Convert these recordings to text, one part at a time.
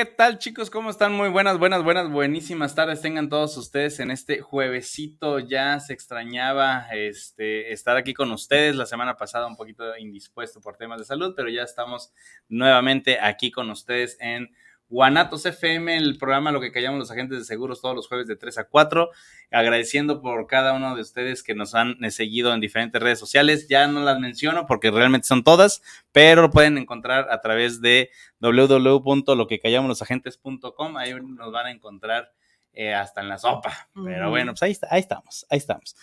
¿Qué tal chicos? ¿Cómo están? Muy buenas, buenas, buenas, buenísimas tardes. Tengan todos ustedes en este juevesito. Ya se extrañaba este, estar aquí con ustedes. La semana pasada un poquito indispuesto por temas de salud, pero ya estamos nuevamente aquí con ustedes en Guanatos FM, el programa Lo que callamos los agentes de seguros todos los jueves de 3 a 4. Agradeciendo por cada uno de ustedes que nos han eh, seguido en diferentes redes sociales. Ya no las menciono porque realmente son todas, pero pueden encontrar a través de www.loquecallamoslosagentes.com. Ahí nos van a encontrar eh, hasta en la sopa. Pero bueno, pues ahí, ahí estamos, ahí estamos.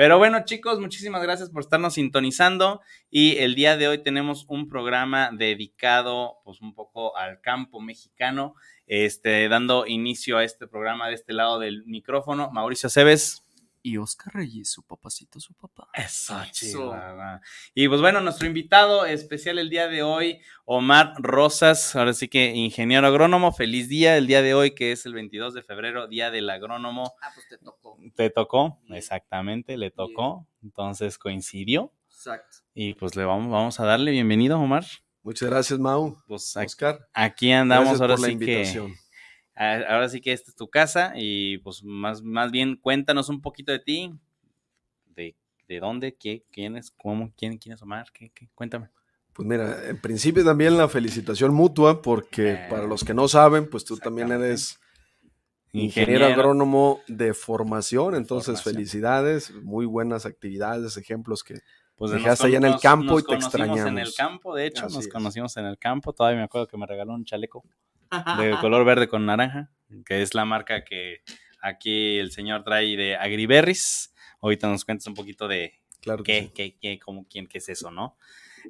Pero bueno, chicos, muchísimas gracias por estarnos sintonizando y el día de hoy tenemos un programa dedicado pues un poco al campo mexicano, este dando inicio a este programa de este lado del micrófono, Mauricio Cebes y Oscar Reyes, su papacito, su papá. Exacto. Y pues bueno, nuestro invitado especial el día de hoy, Omar Rosas, ahora sí que ingeniero agrónomo, feliz día el día de hoy que es el 22 de febrero, día del agrónomo. Ah, pues te tocó. Te tocó, exactamente, le tocó, entonces coincidió. Exacto. Y pues le vamos, vamos a darle bienvenido, Omar. Muchas gracias, Mau. Pues, Oscar. Aquí andamos ahora la que Ah, ahora sí que esta es tu casa y pues más, más bien cuéntanos un poquito de ti, de, de dónde, qué, quién es, cómo, quién, quién es Omar, qué, qué, cuéntame. Pues mira, en principio también la felicitación mutua, porque eh. para los que no saben, pues tú también eres ingeniero, agrónomo de formación, entonces felicidades, muy buenas actividades, ejemplos que, pues dejaste allá en el campo y te extrañamos. en el campo, de hecho, nos conocimos en el campo. Todavía me acuerdo que me regaló un chaleco de color verde con naranja, que es la marca que aquí el señor trae de Agriberries. Ahorita nos cuentas un poquito de qué, cómo, quién, qué es eso, ¿no?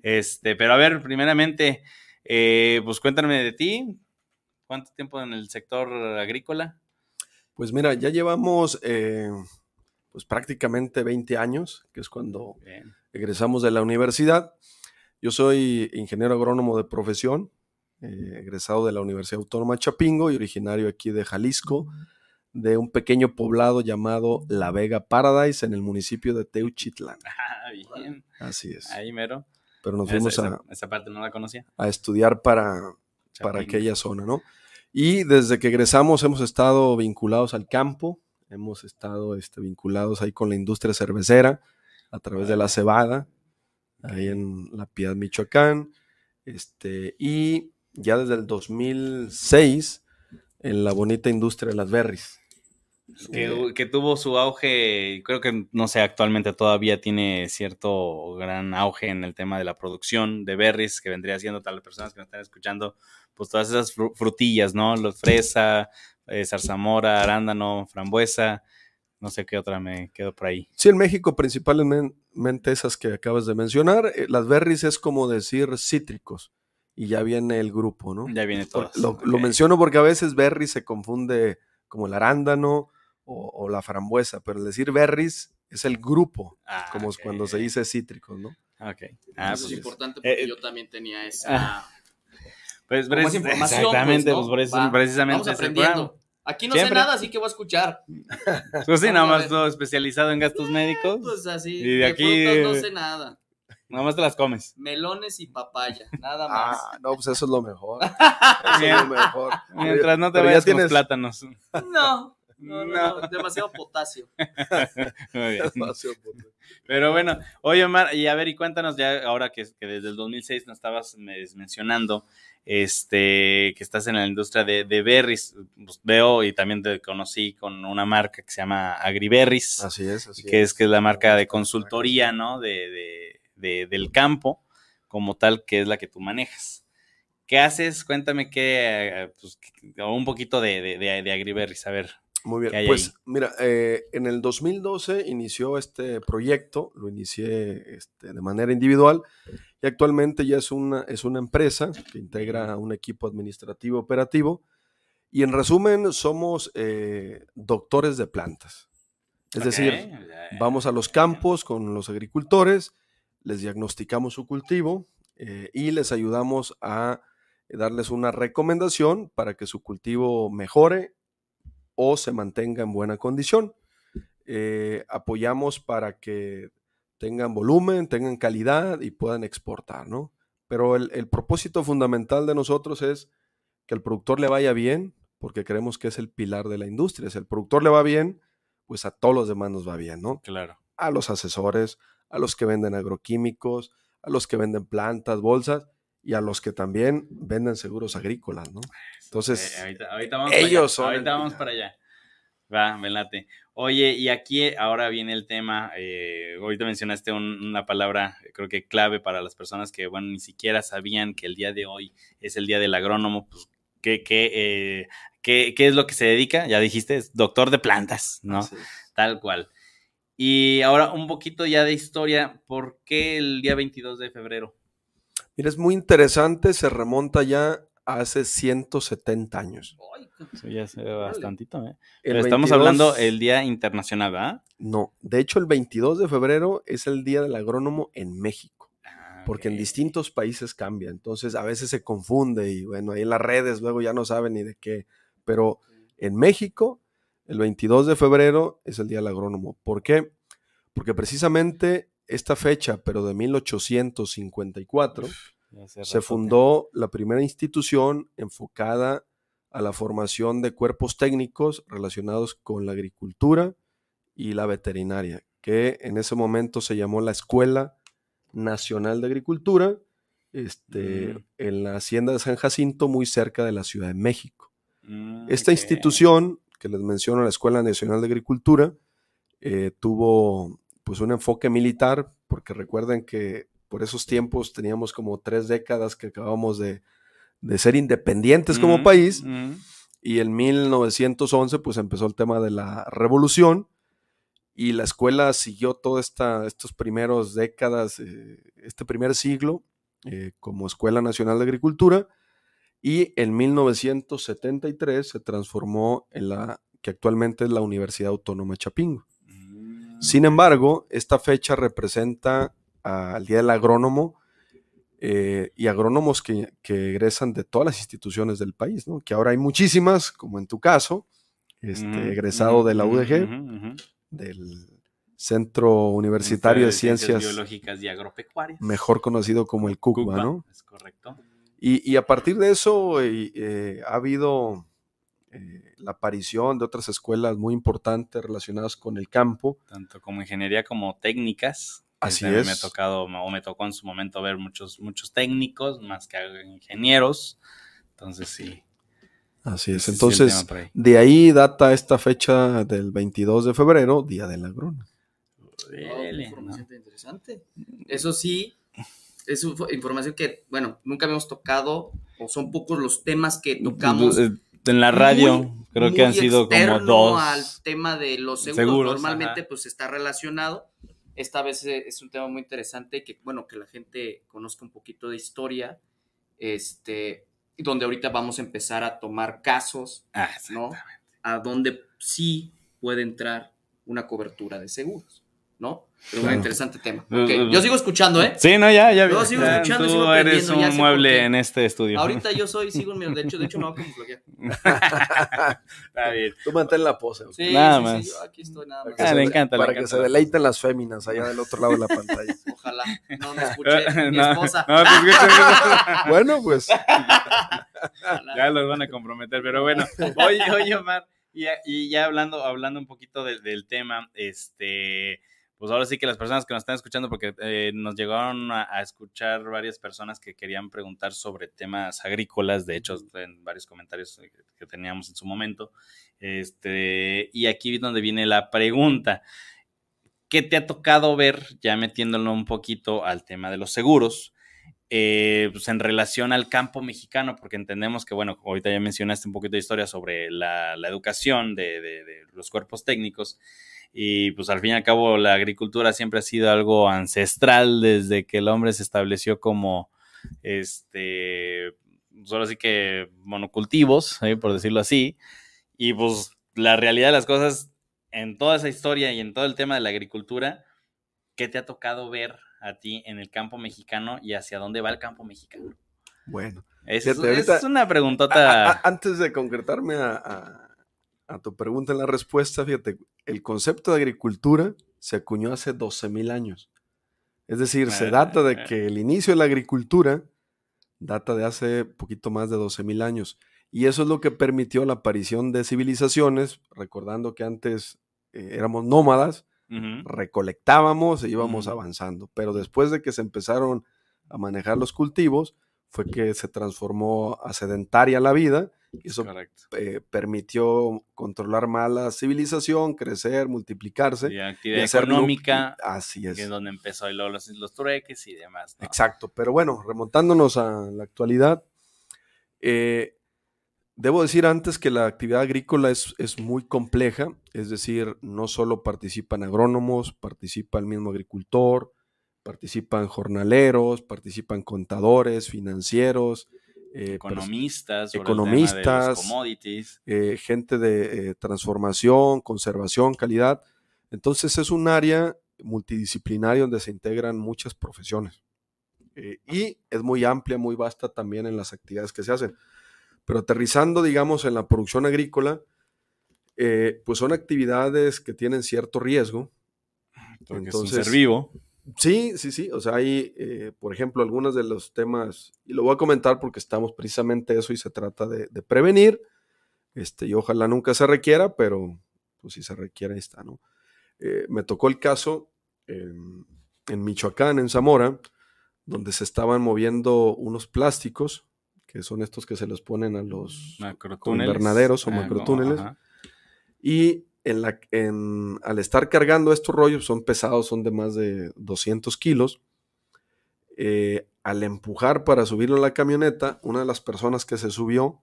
Este, pero a ver, primeramente, eh, pues cuéntame de ti. ¿Cuánto tiempo en el sector agrícola? Pues mira, ya llevamos eh, pues prácticamente 20 años, que es cuando egresamos de la universidad. Yo soy ingeniero agrónomo de profesión, eh, egresado de la Universidad Autónoma Chapingo y originario aquí de Jalisco, de un pequeño poblado llamado La Vega Paradise en el municipio de Teuchitlán. Ah, bien. Así es. Ahí mero. Pero nos fuimos a... Esa parte no la conocía. A estudiar para, para aquella zona, ¿no? Y desde que egresamos hemos estado vinculados al campo, hemos estado este, vinculados ahí con la industria cervecera a través de la cebada, ahí en La Piedad, Michoacán. Este, y ya desde el 2006 en la bonita industria de las berries. Eh, que, tuvo su auge, creo que no sé, actualmente todavía tiene cierto gran auge en el tema de la producción de berries, que vendría siendo tal las personas que nos están escuchando, pues todas esas frutillas, ¿no? Los fresa, eh, zarzamora, arándano, frambuesa, no sé qué otra me quedo por ahí. Sí, en México principalmente esas que acabas de mencionar, eh, las berries es como decir cítricos y ya viene el grupo, ¿no? Ya viene todo. Lo, menciono porque a veces berries se confunde como el arándano o, la frambuesa, pero el decir berries es el grupo, ah, como cuando se dice cítricos, ¿no? Ok. Ah, Eso pues es importante eh, porque eh, yo también tenía esa... Ah, pues, pues, exactamente, pues, precisamente. Aquí no sé nada, así que voy a escuchar. Pues sí, nada más especializado en gastos eh, médicos. Pues así. Y de, de aquí. No sé nada. Nada más te las comes. Melones y papaya, nada más. Ah, no, pues eso es lo mejor. Eso es lo mejor. Mientras no te vayas tienes... plátanos. No, no, no, demasiado potasio. Muy bien. Demasiado potasio. Pero bueno, oye Omar, y a ver, y cuéntanos ya ahora que, desde el 2006 nos estabas mencionando este, que estás en la industria de, berries. Pues veo y también te conocí con una marca que se llama Agriberries. Así es, así es. Que es, la marca de consultoría, ¿no? de del campo como tal, que es la que tú manejas. ¿Qué haces? Cuéntame qué, eh, pues, un poquito de, de, de a ver. Muy bien, pues mira, eh, en el 2012 inició este proyecto, lo inicié este, de manera individual y actualmente ya es una, es una empresa que integra un equipo administrativo operativo y en resumen somos eh, doctores de plantas. Es decir, vamos a los campos con los agricultores les diagnosticamos su cultivo eh, y les ayudamos a darles una recomendación para que su cultivo mejore o se mantenga en buena condición. Eh, apoyamos para que tengan volumen, tengan calidad y puedan exportar, ¿no? Pero el, el propósito fundamental de nosotros es que al productor le vaya bien, porque creemos que es el pilar de la industria. Si el productor le va bien, pues a todos los demás nos va bien, ¿no? Claro. A los asesores, a los que venden agroquímicos, a los que venden plantas, bolsas y a los que también venden seguros agrícolas, ¿no? Este, Entonces, ahorita, vamos ellos para allá. Ahorita vamos para allá. Va, velate. Oye, y aquí eh, ahora viene el tema, eh, ahorita mencionaste una palabra, eh, creo que clave para las personas que, bueno, ni siquiera sabían que el día de hoy es el día del agrónomo, pues, ¿qué, qué, eh, qué es lo que se dedica? Ya dijiste, es doctor de plantas, ¿no? Tal cual. Y ahora un poquito ya de historia, ¿por qué el día 22 de febrero? Mira, es muy interesante, se remonta ya hace 170 años. ya se ve bastantito, ¿eh? Pero estamos hablando el Día Internacional, ¿verdad? No, de hecho el 22 de febrero es el Día del Agrónomo en México, ah, porque en distintos países cambia, entonces a veces se confunde y bueno, ahí en las redes luego ya no saben ni de qué, pero en México el 22 de febrero es el Día del Agrónomo. ¿Por qué? Porque precisamente esta fecha, pero de 1854, se fundó la primera institución enfocada a la formación de cuerpos técnicos relacionados con la agricultura y la veterinaria, que en ese momento se llamó la Escuela Nacional de Agricultura, este, mm. en la Hacienda de San Jacinto, muy cerca de la Ciudad de México. Mm, esta institución que les menciono, la Escuela Nacional de Agricultura, eh, tuvo pues un enfoque militar, porque recuerden que por esos tiempos teníamos como tres décadas que acabamos de, ser independientes como país, y en 1911 pues empezó el tema de la revolución, y la escuela siguió toda esta, estos primeros décadas, eh, este primer siglo, eh, como Escuela Nacional de Agricultura, y en 1973 se transformó en la que actualmente es la Universidad Autónoma Chapingo. Sin mm. embargo, esta fecha representa al Día del Agrónomo eh, y agrónomos que, egresan de todas las instituciones del país, ¿no? que ahora hay muchísimas, como en tu caso, este, mm, egresado de la mm, UDG, del Centro Universitario de, Ciencias, Biológicas y Agropecuarias, mejor conocido como el CUCBA, ¿no? Es correcto. Y, a partir de eso eh, eh, ha habido eh, la aparición de otras escuelas muy importantes relacionadas con el campo. Tanto como ingeniería como técnicas. Así es. Me ha tocado, o me tocó en su momento ver muchos, muchos técnicos, más que ingenieros. Entonces sí. Así es. Entonces, de ahí data esta fecha del 22 de febrero, Día de la Gruna. Oh, interesante. Eso sí, es información que, bueno, nunca habíamos tocado, o son pocos los temas que tocamos. Pues, eh, en la radio, creo que han sido como dos. al tema de los seguros. normalmente, pues está relacionado. Esta vez eh, es un tema muy interesante que, bueno, que la gente conozca un poquito de historia. Este, donde ahorita vamos a empezar a tomar casos, ah, ¿no? A donde sí puede entrar una cobertura de seguros. ¿no? Pero un interesante tema. Pues, okay. Pues, yo sigo escuchando, ¿eh? Sí, no, ya, ya. Yo sigo escuchando, tú sigo eres un mueble en este estudio. Ahorita yo soy, sigo en mi... De hecho, de hecho me voy a camuflajear. Está bien. Tú mantén la pose. Sí, nada sí, más. Sí, yo aquí estoy, nada más. Ah, le encanta. Para que se deleiten las féminas allá del otro lado de la pantalla. Ojalá. No me escuche mi esposa. No, pues, bueno, pues. ya los van a comprometer, pero bueno. Oye, oye, Omar. Y, y ya hablando, hablando un poquito del tema, este pues ahora sí que las personas que nos están escuchando, porque eh, nos llegaron a, escuchar varias personas que querían preguntar sobre temas agrícolas, de hecho, en varios comentarios que, teníamos en su momento. Este, y aquí es donde viene la pregunta. ¿Qué te ha tocado ver, ya metiéndolo un poquito al tema de los seguros, eh, pues en relación al campo mexicano? Porque entendemos que, bueno, ahorita ya mencionaste un poquito de historia sobre la, educación de los cuerpos técnicos y pues al fin y al cabo la agricultura siempre ha sido algo ancestral desde que el hombre se estableció como este, solo pues, así que monocultivos, ¿eh? por decirlo así, y pues la realidad de las cosas en toda esa historia y en todo el tema de la agricultura, ¿qué te ha tocado ver a ti en el campo mexicano y hacia dónde va el campo mexicano? Bueno, es, una preguntota. antes de concretarme a a tu pregunta en la respuesta, fíjate, el concepto de agricultura se acuñó hace 12.000 años. Es decir, se ah, data de ah. que el inicio de la agricultura data de hace poquito más de 12.000 años. Y eso es lo que permitió la aparición de civilizaciones, recordando que antes eh, éramos nómadas, recolectábamos e íbamos avanzando. Pero después de que se empezaron a manejar los cultivos, fue que se transformó a sedentaria la vida eso eh, permitió controlar mala la civilización, crecer, multiplicarse. Y actividad económica. Así es. Que es donde empezó y los, los y demás. Exacto. Pero bueno, remontándonos a la actualidad, eh, debo decir antes que la actividad agrícola es, es muy compleja. Es decir, no solo participan agrónomos, participa el mismo agricultor, participan jornaleros, participan contadores, financieros eh, economistas, economistas eh, gente de eh, transformación, conservación, calidad. Entonces es un área multidisciplinaria donde se integran muchas profesiones. y es muy amplia, muy vasta también en las actividades que se hacen. Pero aterrizando, digamos, en la producción agrícola, pues son actividades que tienen cierto riesgo. Entonces, ser vivo. Sí, sí, sí. O sea, hay, eh, por ejemplo, algunos de los temas, y lo voy a comentar porque estamos precisamente eso y se trata de, prevenir. Este, y ojalá nunca se requiera, pero pues, si se requiere, ahí está, ¿no? Eh, me tocó el caso en, Michoacán, en Zamora, donde se estaban moviendo unos plásticos, que son estos que se los ponen a mm, los invernaderos o macrotúneles. y en la, al estar cargando estos rollos, son pesados, son de más de 200 kilos. Eh, al empujar para subirlo a la camioneta, una de las personas que se subió,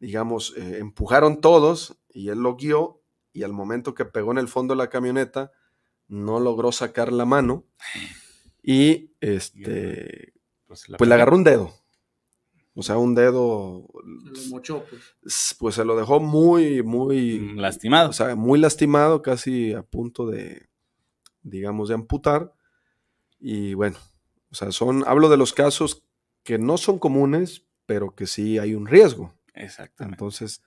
digamos, eh, empujaron todos y él lo guió y al momento que pegó en el fondo de la camioneta, no logró sacar la mano y este, pues, pues le agarró un dedo. O sea, un dedo. Pues. pues. se lo dejó muy, muy. Mm, lastimado. O sea, muy lastimado, casi a punto de, digamos, de amputar. Y bueno, o sea, son. Hablo de los casos que no son comunes, pero que sí hay un riesgo. Exactamente. Entonces,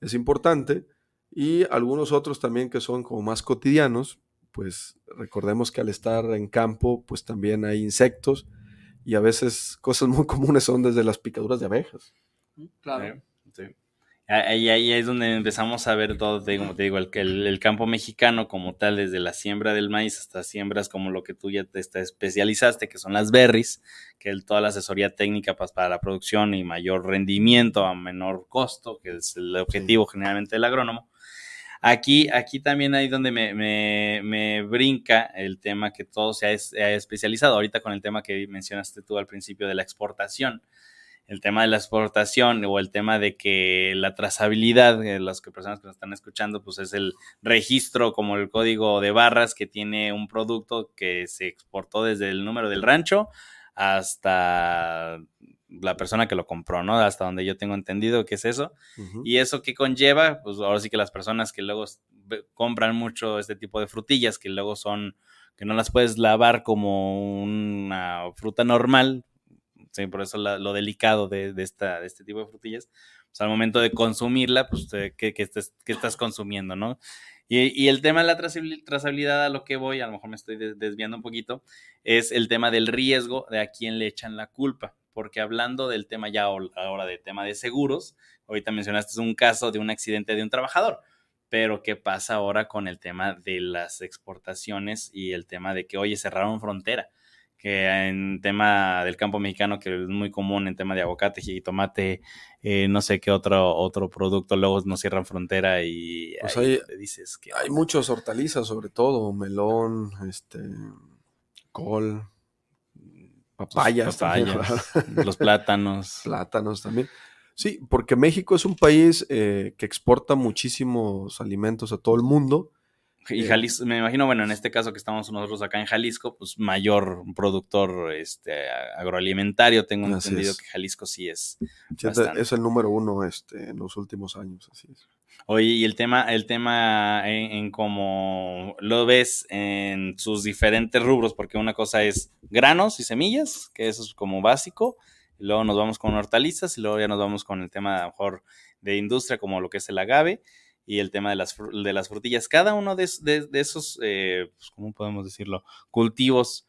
es importante. Y algunos otros también que son como más cotidianos, pues recordemos que al estar en campo, pues también hay insectos y a veces cosas muy comunes son desde las picaduras de abejas. Claro. Sí. Ahí, es donde empezamos a ver todo, como te digo, el, el, campo mexicano como tal, desde la siembra del maíz hasta siembras como lo que tú ya te especializaste, que son las berries, que es toda la asesoría técnica pues, para, la producción y mayor rendimiento a menor costo, que es el objetivo generalmente del agrónomo. Aquí, aquí también hay donde me, brinca el tema que todo se ha, especializado. Ahorita con el tema que mencionaste tú al principio de la exportación. El tema de la exportación o el tema de que la trazabilidad, las que personas que nos están escuchando, pues es el registro como el código de barras que tiene un producto que se exportó desde el número del rancho hasta la persona que lo compró, ¿no? Hasta donde yo tengo entendido que es eso. Y eso que conlleva, pues ahora sí que las personas que luego compran mucho este tipo de frutillas, que luego son, que no las puedes lavar como una fruta normal, sí, por eso lo delicado de, esta, de este tipo de frutillas, pues al momento de consumirla, pues ¿qué, que, estás consumiendo, ¿no? Y, y, el tema de la trazabilidad a lo que voy, a lo mejor me estoy desviando un poquito, es el tema del riesgo de a quién le echan la culpa porque hablando del tema ya ahora de tema de seguros, ahorita mencionaste un caso de un accidente de un trabajador, pero ¿qué pasa ahora con el tema de las exportaciones y el tema de que, oye, cerraron frontera? que en tema del campo mexicano, que es muy común en tema de aguacate, jitomate, eh, no sé qué otro, otro producto, luego nos cierran frontera y pues hay, dices que... Hay muchas hortalizas, sobre todo, melón, este, col, Papayas. los plátanos. Plátanos también. Sí, porque México es un país eh, que exporta muchísimos alimentos a todo el mundo. Y eh, Jalisco, me imagino, bueno, en este caso que estamos nosotros acá en Jalisco, pues mayor productor este, agroalimentario, tengo entendido que Jalisco sí es. es el número uno este, en los últimos años, así es. Oye, y el tema, el tema en, cómo lo ves en sus diferentes rubros, porque una cosa es granos y semillas, que eso es como básico, y luego nos vamos con hortalizas y luego ya nos vamos con el tema a mejor de industria, como lo que es el agave y el tema de las, frutillas. Cada uno de, esos, eh, pues, ¿cómo podemos decirlo? Cultivos,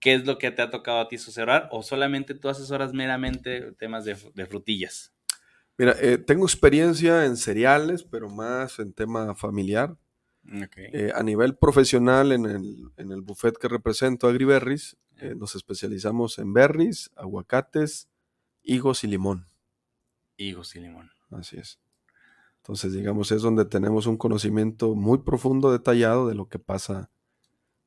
¿qué es lo que te ha tocado a ti asesorar? ¿O solamente tú asesoras meramente temas de frutillas? Mira, eh, tengo experiencia en cereales, pero más en tema familiar. Mm, okay. Eh, a nivel profesional, en el, en buffet que represento, Agriberries, eh, nos especializamos en berries, aguacates, higos y limón. Higos y limón. Así es. Entonces, digamos, es donde tenemos un conocimiento muy profundo, detallado de lo que pasa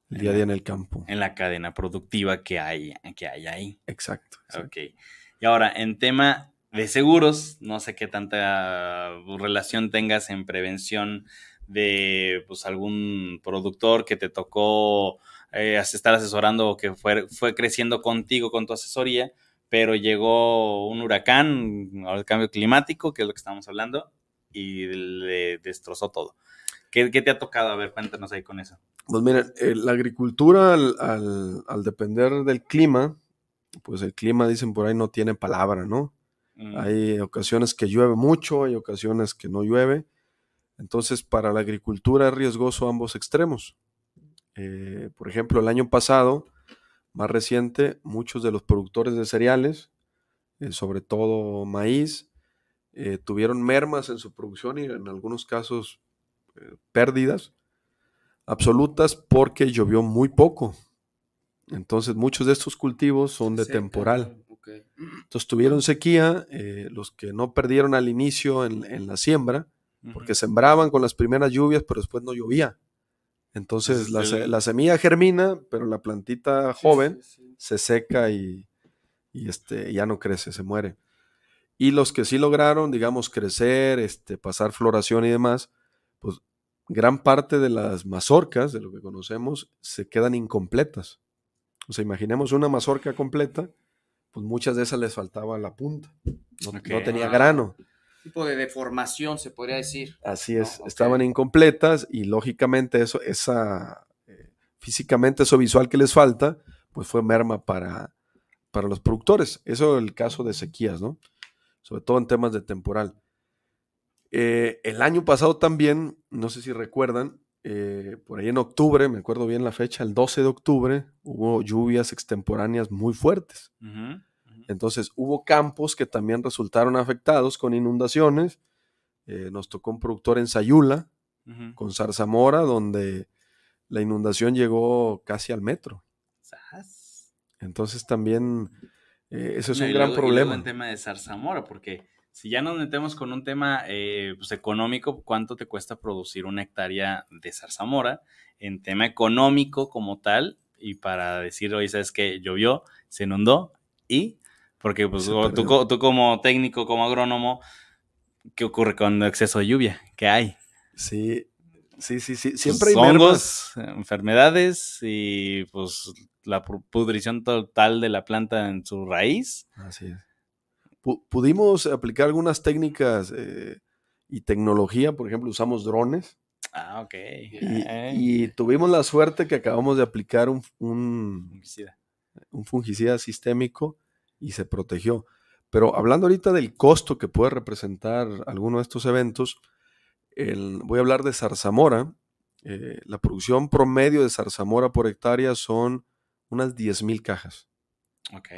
el día a día en el campo. En la cadena productiva que hay, que hay ahí. Exacto. exacto. Ok. Y ahora, en tema de seguros. No sé qué tanta relación tengas en prevención de pues, algún productor que te tocó eh, estar asesorando o que fue, fue creciendo contigo con tu asesoría, pero llegó un huracán, el cambio climático, que es lo que estamos hablando, y le destrozó todo. ¿Qué, qué te ha tocado? A ver, cuéntanos ahí con eso. Pues miren, eh, la agricultura al, al depender del clima, pues el clima, dicen por ahí, no tiene palabra, ¿no? Mm. Hay ocasiones que llueve mucho, hay ocasiones que no llueve. Entonces, para la agricultura es riesgoso ambos extremos. Eh, por ejemplo, el año pasado, más reciente, muchos de los productores de cereales, eh, sobre todo maíz, eh, tuvieron mermas en su producción y en algunos casos pérdidas absolutas porque llovió muy poco. Entonces, muchos de estos cultivos son de temporal. Entonces tuvieron sequía, eh, los que no perdieron al inicio en, la siembra, porque sembraban con las primeras lluvias, pero después no llovía. Entonces la, semilla germina, pero la plantita joven se seca y, este, ya no crece, se muere. Y los que sí lograron, digamos, crecer, este, pasar floración y demás, pues gran parte de las mazorcas, de lo que conocemos, se quedan incompletas. O sea, imaginemos una mazorca completa pues muchas de esas les faltaba la punta, no, no tenía ah. grano. Tipo de deformación, se podría decir. Así es, estaban incompletas y lógicamente eso, esa, eh, físicamente eso visual que les falta, pues fue merma para, para los productores. Eso es el caso de sequías, ¿no? Sobre todo en temas de temporal. Eh, el año pasado también, no sé si recuerdan, eh, por ahí en octubre, me acuerdo bien la fecha, el 12 de octubre, hubo lluvias extemporáneas muy fuertes. Entonces hubo campos que también resultaron afectados con inundaciones. Eh, nos tocó un productor en Sayula, con Zarzamora, donde la inundación llegó casi al metro. Entonces también eh, eso es un gran problema. el tema de Zarzamora, porque si ya nos metemos con un tema eh, pues económico, ¿cuánto te cuesta producir una hectárea de zarzamora? En tema económico como tal, y para decir, oye, ¿sabes que Llovió, se inundó, y porque pues, tú, como técnico, como agrónomo, ¿qué ocurre cuando exceso de lluvia? ¿Qué hay? Sí, sí, sí, sí. Pues, siempre hay hongos, enfermedades y pues la pudrición total de la planta en su raíz. Así es pudimos aplicar algunas técnicas eh, y tecnología, por ejemplo, usamos drones. Ah, ok. Y, ah, eh. tuvimos la suerte que acabamos de aplicar un, un, fungicida. sistémico y se protegió. Pero hablando ahorita del costo que puede representar alguno de estos eventos, voy a hablar de zarzamora. Eh, la producción promedio de zarzamora por hectárea son unas 10.000 cajas. Ok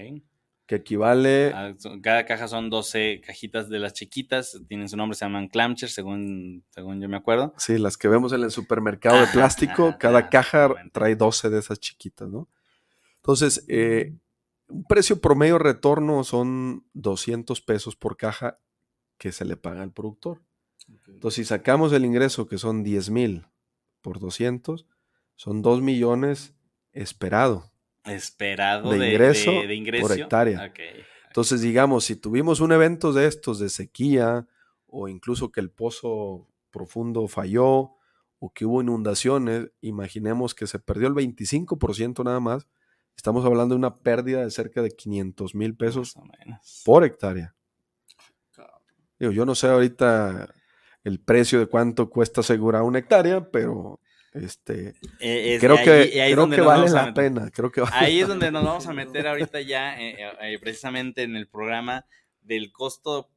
que equivale... Ah, cada caja son 12 cajitas de las chiquitas, tienen su nombre, se llaman clamcher, según, según yo me acuerdo. Sí, las que vemos en el supermercado de plástico, cada caja trae 12 de esas chiquitas, ¿no? Entonces, eh, un precio promedio retorno son 200 pesos por caja que se le paga al productor. Entonces, si sacamos el ingreso, que son 10 mil por 200, son 2 millones esperado esperado de, ingreso, por hectárea. Entonces, digamos, si tuvimos un evento de estos, de sequía, o incluso que el pozo profundo falló, o que hubo inundaciones, imaginemos que se perdió el 25% nada más, estamos hablando de una pérdida de cerca de 500 mil pesos por hectárea. yo no sé ahorita el precio de cuánto cuesta asegurar una hectárea, pero este, e, creo que, creo que vale la pena. Creo que ahí es donde nos vamos a meter ahorita ya, eh, eh, eh, precisamente en el programa del costo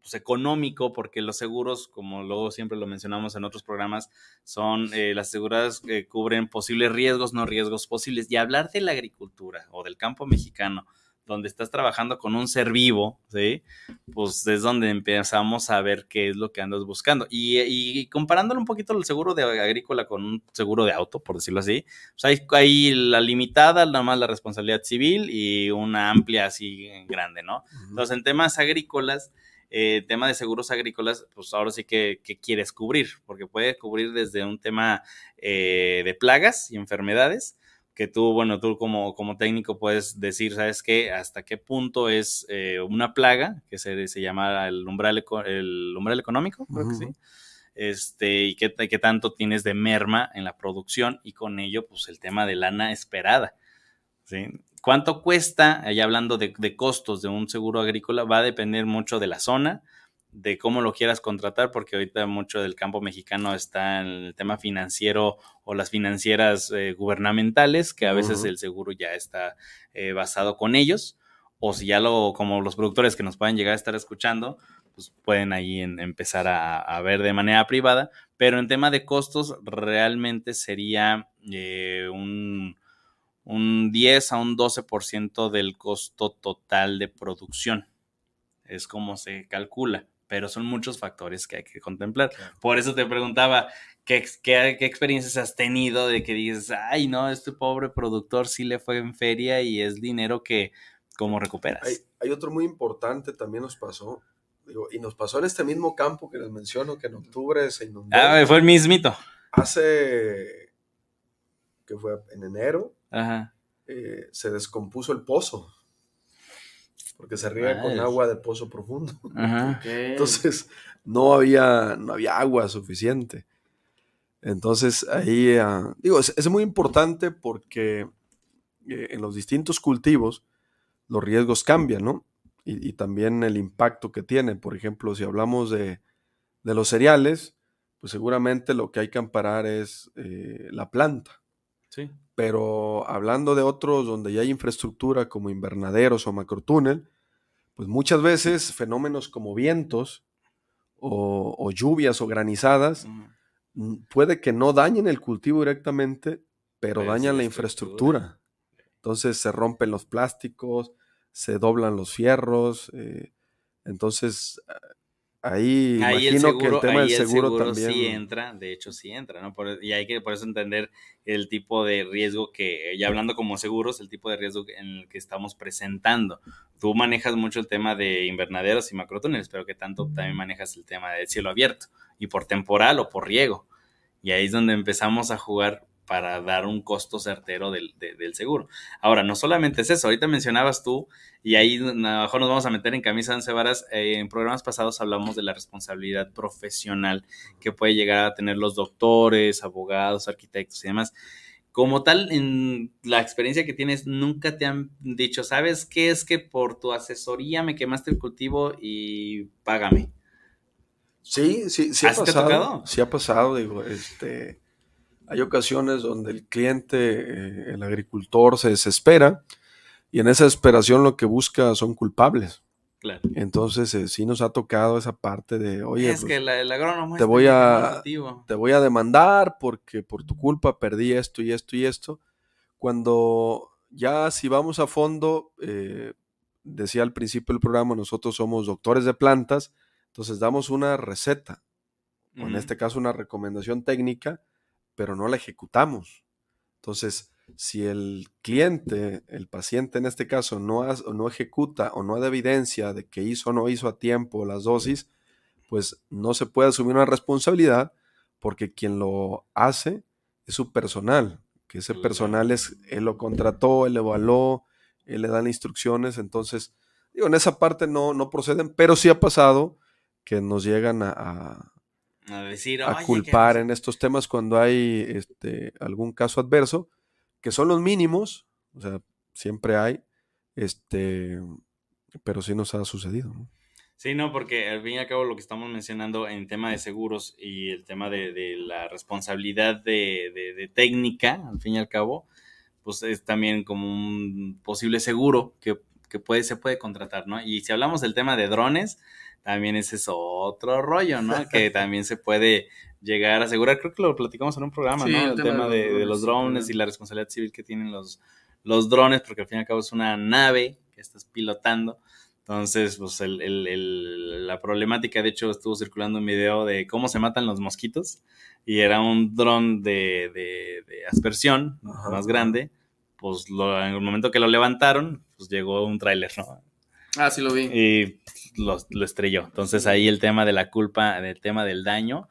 pues, económico, porque los seguros, como luego siempre lo mencionamos en otros programas, son las seguras que cubren posibles riesgos, no riesgos posibles. Y hablar de la agricultura o del campo mexicano donde estás trabajando con un ser vivo, ¿sí? Pues es donde empezamos a ver qué es lo que andas buscando. Y, comparándolo un poquito el seguro de agrícola con un seguro de auto, por decirlo así, pues hay, la limitada, nada más la responsabilidad civil y una amplia así grande, ¿no? Entonces, en temas agrícolas, eh, tema de seguros agrícolas, pues ahora sí que, quieres cubrir, porque puede cubrir desde un tema eh, de plagas y enfermedades que tú, bueno, tú como, técnico puedes decir, ¿sabes qué? ¿Hasta qué punto es eh, una plaga, que se, llama el umbral, el umbral económico, creo que sí? Este, y qué, qué, tanto tienes de merma en la producción y con ello, pues el tema de lana esperada, ¿Cuánto cuesta? allá hablando de, de costos de un seguro agrícola, va a depender mucho de la zona, de cómo lo quieras contratar, porque ahorita mucho del campo mexicano está en el tema financiero o las financieras eh, gubernamentales, que a veces el seguro ya está eh, basado con ellos, o si ya lo, como los productores que nos pueden llegar a estar escuchando, pues pueden ahí empezar a, ver de manera privada, pero en tema de costos realmente sería eh, un, un 10 a un 12% del costo total de producción. Es como se calcula pero son muchos factores que hay que contemplar. Por eso te preguntaba, ¿qué, qué, experiencias has tenido de que dices, ay, no, este pobre productor sí le fue en feria y es dinero que, ¿cómo recuperas? Hay, otro muy importante, también nos pasó, y nos pasó en este mismo campo que les menciono, que en octubre se inundó. Ah, fue el mismito. Hace, que fue en enero, eh, se descompuso el pozo porque se riega con agua de pozo profundo. Entonces, no había, no había agua suficiente. Entonces, ahí, ah, digo, es, muy importante porque eh, en los distintos cultivos los riesgos cambian, ¿no? Y, también el impacto que tienen, Por ejemplo, si hablamos de, los cereales, pues seguramente lo que hay que amparar es eh, la planta pero hablando de otros donde ya hay infraestructura como invernaderos o macrotúnel, pues muchas veces fenómenos como vientos o, lluvias o granizadas mm, puede que no dañen el cultivo directamente, pero, dañan la infraestructura. Entonces se rompen los plásticos, se doblan los fierros. Eh, entonces ah, Ahí, imagino el seguro, que tema también. sí entra, de hecho sí entra, ¿no? y hay que por eso entender el tipo de riesgo que, ya hablando como seguros, el tipo de riesgo en el que estamos presentando. Tú manejas mucho el tema de invernaderos y macrotúneles, pero que tanto también manejas el tema del cielo abierto y por temporal o por riego. Y ahí es donde empezamos a jugar para dar un costo certero del, seguro. Ahora, no solamente es eso, ahorita mencionabas tú, y ahí abajo nos vamos a meter en camisa de varas, eh, en programas pasados hablamos de la responsabilidad profesional que puede llegar a tener los doctores, abogados, arquitectos y demás. Como tal, en la experiencia que tienes, nunca te han dicho, ¿sabes qué? Es que por tu asesoría me quemaste el cultivo y págame. Sí, sí, sí ha pasado. Sí ha pasado, digo, este hay ocasiones donde el cliente, eh, el agricultor, se desespera y en esa desesperación lo que busca son culpables. Claro. Entonces eh, sí nos ha tocado esa parte de, oye, pues, te voy a te voy a demandar porque por tu culpa perdí esto y esto y esto. Cuando ya si vamos a fondo, eh, decía al principio del programa, nosotros somos doctores de plantas, entonces damos una receta, o en este caso una recomendación técnica pero no la ejecutamos. Entonces, si el cliente, el paciente en este caso, no, no ejecuta o no da evidencia de que hizo o no hizo a tiempo las dosis, pues no se puede asumir una responsabilidad porque quien lo hace es su personal, que ese personal es, él lo contrató, él lo evaluó, él le dan instrucciones, entonces, digo, en esa parte no, no proceden, pero sí ha pasado que nos llegan a a, decir, a culpar en estos temas cuando hay este, algún caso adverso, que son los mínimos, o sea, siempre hay, este, pero sí nos ha sucedido. Sí, no, porque al fin y al cabo lo que estamos mencionando en tema de seguros y el tema de, de la responsabilidad de, de, de, técnica, al fin y al cabo, pues es también como un posible seguro que, que puede, se puede contratar, ¿no? Y si hablamos del tema de drones, también ese es otro rollo, ¿no? que también se puede llegar a asegurar, creo que lo platicamos en un programa, ¿no? El, tema, de, los drones y la responsabilidad civil que tienen los, los drones, porque al fin y al cabo es una nave que estás pilotando. Entonces, pues el, la problemática, de hecho, estuvo circulando un video de cómo se matan los mosquitos y era un dron de, de, aspersión más grande. Pues en el momento que lo levantaron, pues llegó un tráiler, ¿no? Ah, sí lo vi. Y lo, estrelló. Entonces ahí el tema de la culpa, el tema del daño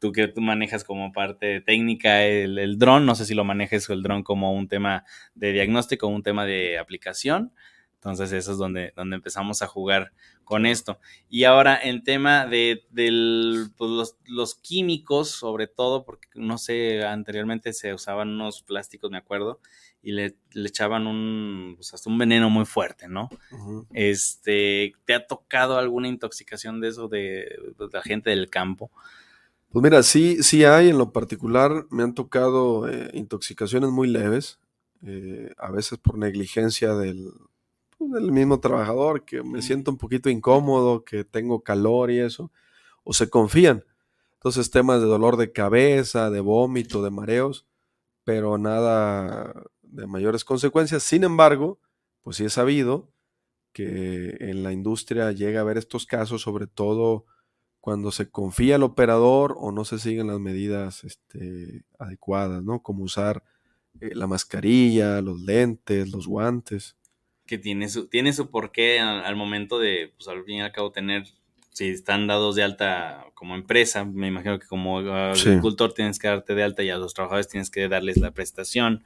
tú que tú manejas como parte técnica el, el dron, no sé si lo manejes el dron como un tema de diagnóstico, un tema de aplicación. Entonces eso es donde, donde empezamos a jugar con esto. Y ahora en tema de, pues, los, químicos, sobre todo, porque no sé, anteriormente se usaban unos plásticos, me acuerdo, y le, echaban un, pues, hasta un veneno muy fuerte, ¿no? Este, ¿te ha tocado alguna intoxicación de eso de, pues, la gente del campo? Pues mira, sí, sí hay, en lo particular me han tocado eh, intoxicaciones muy leves, eh, a veces por negligencia del, pues, el mismo trabajador, que me siento un poquito incómodo, que tengo calor y eso, o se confían. Entonces temas de dolor de cabeza, de vómito, de mareos, pero nada de mayores consecuencias. Sin embargo, pues sí es sabido que en la industria llega a haber estos casos, sobre todo cuando se confía al operador o no se siguen las medidas este, adecuadas, ¿no? Como usar eh, la mascarilla, los lentes, los guantes que tiene su, tiene su porqué al, momento de, pues al fin y al cabo, tener, si están dados de alta como empresa, me imagino que como ah, agricultor tienes que darte de alta y a los trabajadores tienes que darles la prestación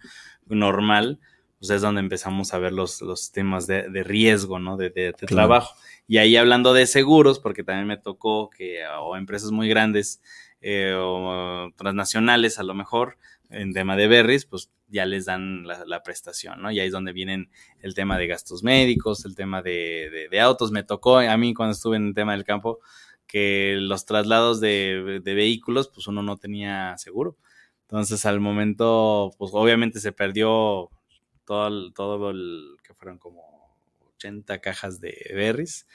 normal, pues es donde empezamos a ver los, los temas de, riesgo, ¿no? De, trabajo. Y ahí hablando de seguros, porque también me tocó que o empresas muy grandes eh, o transnacionales a lo mejor, en tema de berries, pues ya les dan la, prestación, ¿no? Y ahí es donde vienen el tema de gastos médicos, el tema de, autos. Me tocó a mí cuando estuve en el tema del campo que los traslados de, vehículos, pues uno no tenía seguro. Entonces, al momento, pues obviamente se perdió todo, el, todo el que fueron como 80 cajas de berries,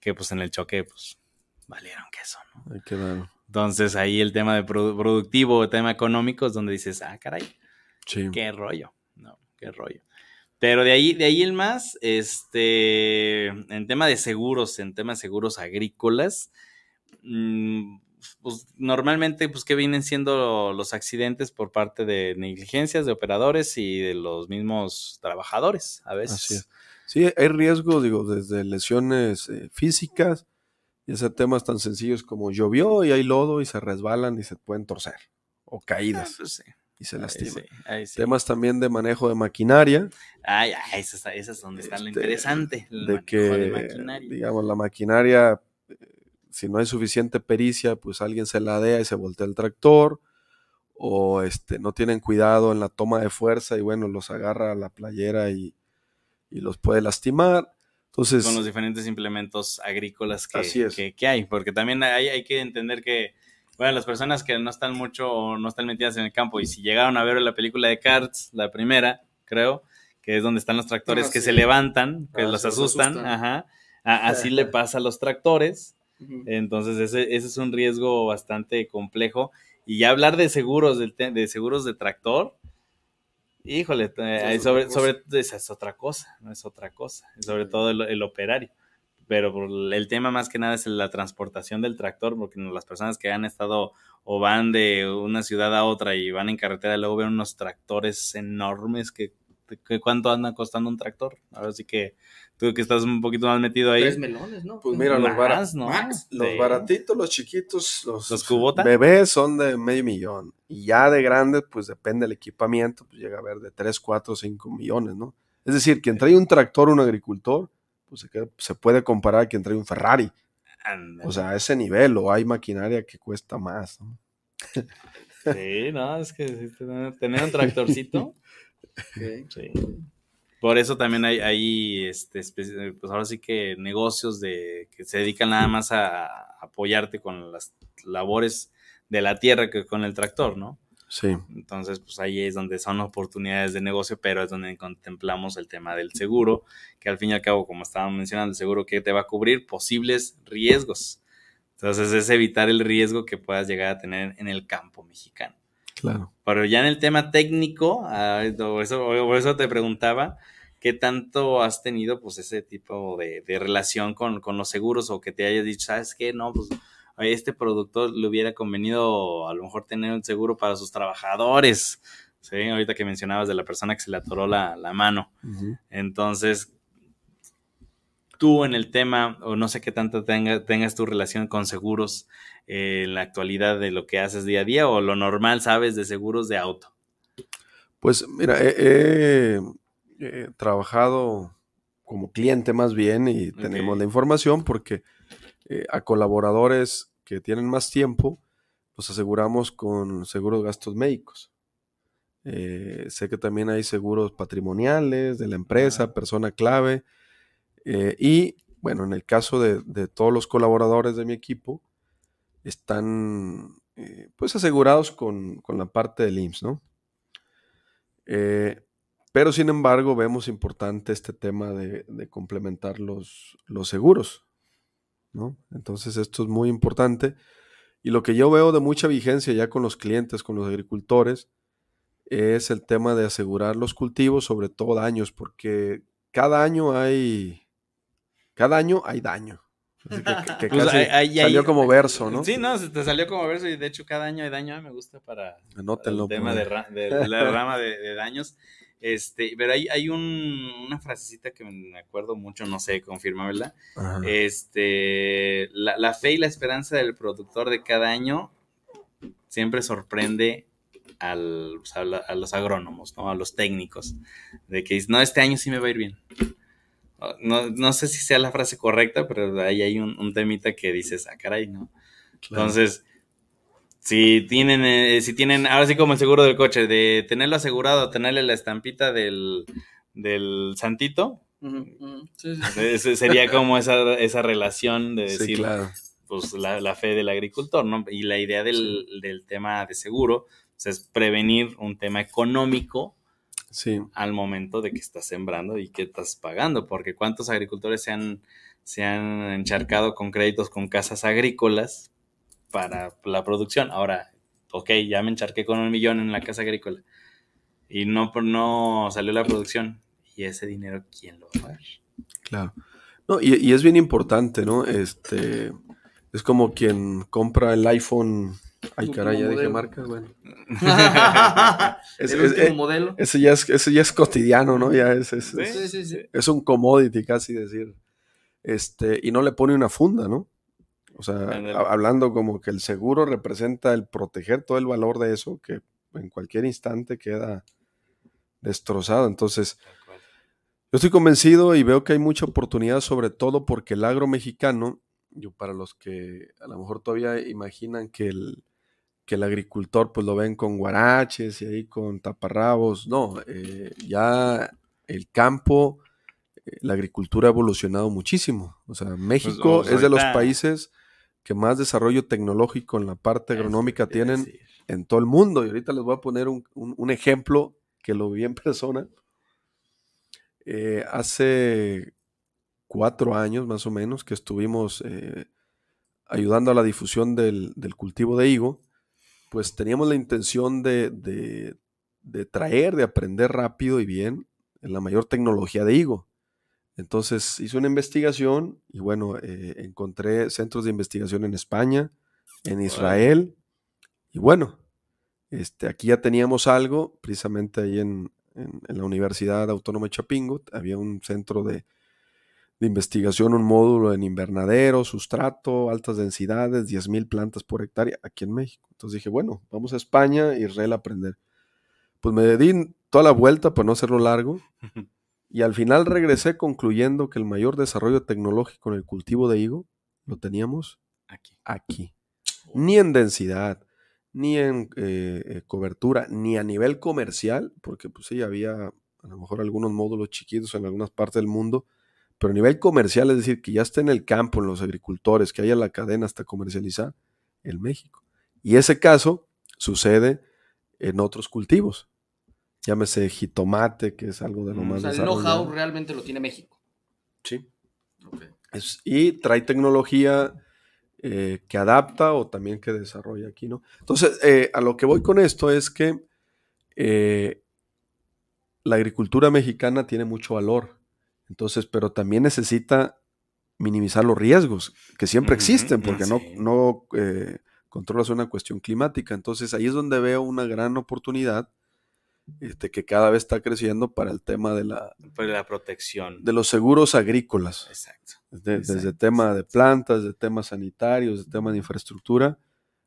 que pues en el choque, pues valieron queso, ¿no? qué entonces ahí el tema de productivo, el tema económico es donde dices, ah, caray, qué rollo, no, qué rollo. Pero de ahí, de ahí el más, este, en tema de seguros, en tema de seguros agrícolas, mm, pues normalmente, pues, que vienen siendo los accidentes por parte de negligencias de operadores y de los mismos trabajadores a veces? Sí, hay riesgo, digo, desde lesiones eh, físicas, y hacer temas tan sencillos como llovió y hay lodo y se resbalan y se pueden torcer o ah, caídas. Pues y se lastiman. Temas también de manejo de maquinaria. Ay, esa, es donde está lo este, interesante. de que, digamos, la maquinaria, eh, si no hay suficiente pericia, pues alguien se ladea y se voltea el tractor o este, no tienen cuidado en la toma de fuerza y bueno, los agarra a la playera y, y los puede lastimar con los diferentes implementos agrícolas que, hay, porque también hay, que entender que, bueno, las personas que no están mucho o no están metidas en el campo y si llegaron a ver la película de Cards, la primera, creo, que es donde están los tractores ah, que se levantan, que ah, los asustan, Ajá. así le pasa a los tractores. Entonces, ese, ese, es un riesgo bastante complejo. Y ya hablar de seguros, de, de seguros de tractor, Híjole, eh, sobre, sobre esa es otra cosa, no es otra cosa, sobre todo el, operario. Pero el tema más que nada es la transportación del tractor, porque las personas que han estado o van de una ciudad a otra y van en carretera, luego ven unos tractores enormes que, que cuánto anda costando un tractor. Ahora sí que Tú que estás un poquito más metido ahí. Tres melones, ¿no? Pues mira, los, baratitos, los chiquitos, los, bebés son de medio millón. Y ya de grandes, pues depende del equipamiento, pues llega a haber de tres, cuatro, cinco millones, ¿no? Es decir, quien trae un tractor, un agricultor, pues se, puede comparar a quien trae un Ferrari. O sea, a ese nivel, o hay maquinaria que cuesta más, ¿no? Sí, no, es que tener un tractorcito. Sí. Por eso también hay, este, pues ahora sí que negocios de, que se dedican nada más a apoyarte con las labores de la tierra que con el tractor, ¿no? Sí. Entonces, pues ahí es donde son oportunidades de negocio, pero es donde contemplamos el tema del seguro, que al fin y al cabo, como estaba mencionando, el seguro que te va a cubrir posibles riesgos. Entonces, es evitar el riesgo que puedas llegar a tener en el campo mexicano. Claro. Pero ya en el tema técnico, por eso te preguntaba, ¿qué tanto has tenido pues ese tipo de, relación con, los seguros o que te hayas dicho, sabes qué, no, pues a este productor le hubiera convenido a lo mejor tener un seguro para sus trabajadores, ¿sí? Ahorita que mencionabas de la persona que se le atoró la, mano. Entonces, tú en el tema, o no sé qué tanto tengas tu relación con seguros, eh, en la actualidad de lo que haces día a día o lo normal sabes de seguros de auto? Pues mira, he, trabajado como cliente más bien y tenemos la información porque eh, a colaboradores que tienen más tiempo los aseguramos con seguros gastos médicos. Eh, sé que también hay seguros patrimoniales de la empresa, persona clave. y bueno, en el caso de, todos los colaboradores de mi equipo, están eh, pues asegurados con, la parte del IMSS, ¿no? Eh, pero sin embargo vemos importante este tema de, complementar los, los seguros, ¿no? Entonces esto es muy importante y lo que yo veo de mucha vigencia ya con los clientes, con los agricultores, es el tema de asegurar los cultivos, sobre todo daños, porque cada año hay, cada año hay daño que, pues salió como verso, ¿no? Sí, no, te salió como verso y de hecho cada año hay daño ¿eh? me gusta para, el tema pues. de, la rama de, daños. Este, pero hay, hay una frasecita que me acuerdo mucho, no sé, ¿verdad? Este, la, fe y la esperanza del productor de cada año siempre sorprende a, los agrónomos, A los técnicos. De que no, este año sí me va a ir bien. No, no, sé si sea la frase correcta, pero ahí hay un, temita que dices, ah, caray, ¿no? Entonces, si tienen, eh, si tienen, ahora sí como el seguro del coche, de tenerlo asegurado, tenerle la estampita del, santito, sería como esa, relación de decir, pues la, fe del agricultor, ¿no? Y la idea del, tema de seguro pues, es prevenir un tema económico sí. al momento de que estás sembrando y que estás pagando, porque cuántos agricultores se han, se han encharcado con créditos con casas agrícolas para la producción. Ahora, ok, ya me encharqué con un millón en la casa agrícola y no, no salió la producción. ¿Y ese dinero quién lo va a pagar? Claro. No, y, y es bien importante, ¿no? Este, es como quien compra el iPhone Ay, caray, ya dije marca, bueno. es, modelo. Ese ya, es, ese ya es cotidiano, ¿no? Ya es, un commodity casi decir. Este, y no le pone una funda, ¿no? O sea, hablando como que el seguro representa el proteger todo el valor de eso que en cualquier instante queda destrozado. Entonces, yo estoy convencido y veo que hay mucha oportunidad, sobre todo porque el agro mexicano, yo para los que a lo mejor todavía imaginan que el, que el agricultor pues lo ven con guaraches y ahí con taparrabos. No, eh, ya el campo, eh, la agricultura ha evolucionado muchísimo. O sea, pues, México es de los países que más desarrollo tecnológico en la parte agronómica tienen en todo el mundo. Y ahorita les voy a poner un, ejemplo que lo vi en persona. Eh, hace cuatro años más o menos que estuvimos ayudando a la difusión del cultivo de higo pues teníamos la intención de, traer, de aprender rápido y bien en la mayor tecnología de higo. Entonces hice una investigación y bueno, eh, encontré centros de investigación en España, en Israel y bueno, este, aquí ya teníamos algo, precisamente ahí en, en la Universidad Autónoma de Chapingo, había un centro de, de investigación un módulo en invernadero, sustrato, altas densidades, 10.000 plantas por hectárea aquí en México. Entonces dije, bueno, vamos a España, Israel a aprender. Pues me di toda la vuelta para no hacerlo largo y al final regresé concluyendo que el mayor desarrollo tecnológico en el cultivo de higo lo teníamos aquí. aquí. Ni en densidad, ni en eh, eh, cobertura, ni a nivel comercial, porque pues sí, había a lo mejor algunos módulos chiquitos en algunas partes del mundo, pero a nivel comercial, es decir, que ya esté en el campo, en los agricultores, que haya la cadena hasta comercializar en México. Y ese caso sucede en otros cultivos. Llámese jitomate, que es algo de lo mm, más. O sea, el know-how realmente lo tiene México. Sí. y trae tecnología eh, que adapta o también que desarrolla aquí, ¿no? Entonces, eh, a lo que voy con esto es que eh, la agricultura mexicana tiene mucho valor entonces, pero también necesita minimizar los riesgos que siempre existen porque no, eh, controlas una cuestión climática. Entonces ahí es donde veo una gran oportunidad este, que cada vez está creciendo para el tema de la, protección. De los seguros agrícolas. Exacto. Desde tema de plantas, de temas sanitarios, de temas de infraestructura,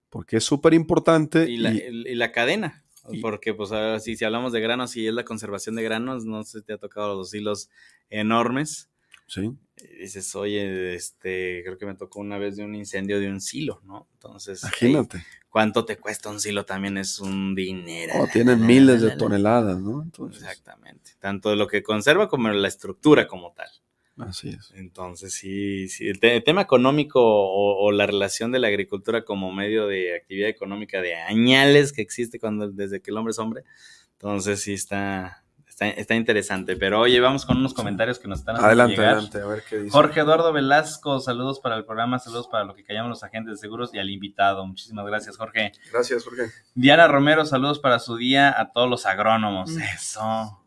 porque es súper importante. y, la cadena. Porque, pues, si hablamos de granos y es la conservación de granos, no se te ha tocado los hilos enormes. Sí. Eh, dices, oye, este, creo que me tocó una vez de un incendio de un silo, ¿no? Entonces, imagínate. ¿cuánto te cuesta un silo? También es un dinero. Oh, tiene miles de toneladas, ¿no? Exactamente. Tanto lo que conserva como la estructura como tal. Así es. Entonces, sí, sí. El, tema económico o, la relación de la agricultura como medio de actividad económica de añales que existe cuando, desde que el hombre es hombre. Entonces, sí, está, está, está interesante. Pero oye, vamos con unos comentarios que nos están haciendo. Adelante, adelante, a ver qué dice. Jorge Eduardo Velasco, saludos para el programa, saludos para lo que callamos los agentes de seguros y al invitado. Muchísimas gracias, Jorge. Gracias, Jorge. Diana Romero, saludos para su día a todos los agrónomos. Mm. Eso.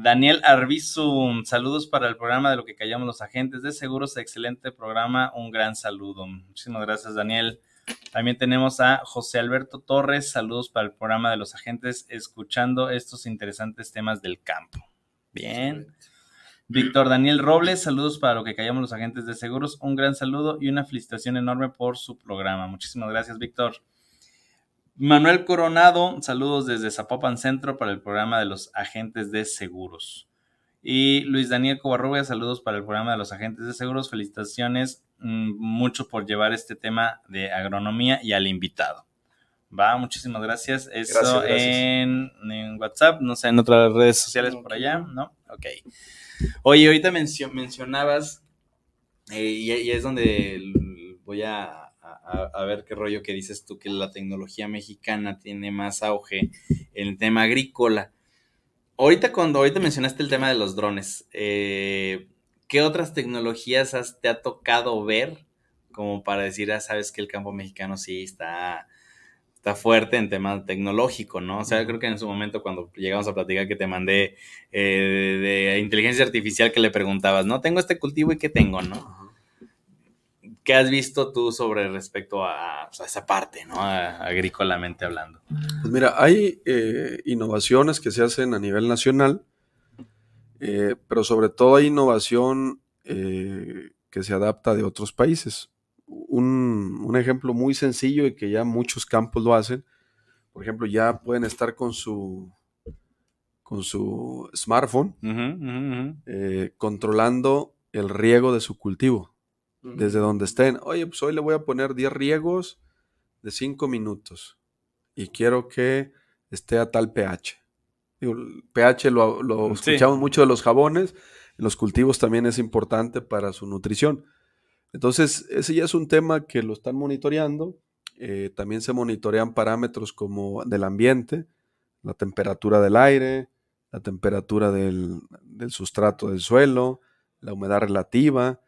Daniel Arbizu, saludos para el programa de lo que callamos los agentes de seguros. Excelente programa, un gran saludo. Muchísimas gracias, Daniel. También tenemos a José Alberto Torres, saludos para el programa de los agentes, escuchando estos interesantes temas del campo. Bien. Víctor Daniel Robles, saludos para lo que callamos los agentes de seguros. Un gran saludo y una felicitación enorme por su programa. Muchísimas gracias, Víctor. Manuel Coronado, saludos desde Zapopan Centro para el programa de los agentes de seguros. Y Luis Daniel Covarrubia, saludos para el programa de los agentes de seguros. Felicitaciones mm, mucho por llevar este tema de agronomía y al invitado. Va, muchísimas gracias. Eso En, WhatsApp, no sé, en otras redes sociales por allá, ¿no? Ok. Oye, ahorita mencionabas, eh, y, es donde voy a a, ver qué rollo que dices tú que la tecnología mexicana tiene más auge en el tema agrícola. Ahorita cuando ahorita mencionaste el tema de los drones, eh, ¿qué otras tecnologías te ha tocado ver como para decir, ah, sabes que el campo mexicano sí está, está fuerte en tema tecnológico, ¿no? O sea, creo que en su momento cuando llegamos a platicar que te mandé eh, de, de, inteligencia artificial que le preguntabas, ¿no? Tengo este cultivo y qué tengo, ¿no? ¿Qué has visto tú sobre respecto a, esa parte, ¿no? agrícolamente hablando. Pues mira, hay eh, innovaciones que se hacen a nivel nacional, eh, pero sobre todo hay innovación eh, que se adapta de otros países. Un, ejemplo muy sencillo y que ya muchos campos lo hacen, por ejemplo, ya pueden estar con su con su smartphone controlando el riego de su cultivo desde donde estén. Oye, pues hoy le voy a poner 10 riegos de 5 minutos y quiero que esté a tal pH. el pH lo, mm, escuchamos mucho de los jabones, los cultivos también es importante para su nutrición. Entonces, ese ya es un tema que lo están monitoreando. Eh, también se monitorean parámetros como del ambiente, la temperatura del aire, la temperatura del, sustrato del suelo, la humedad relativa,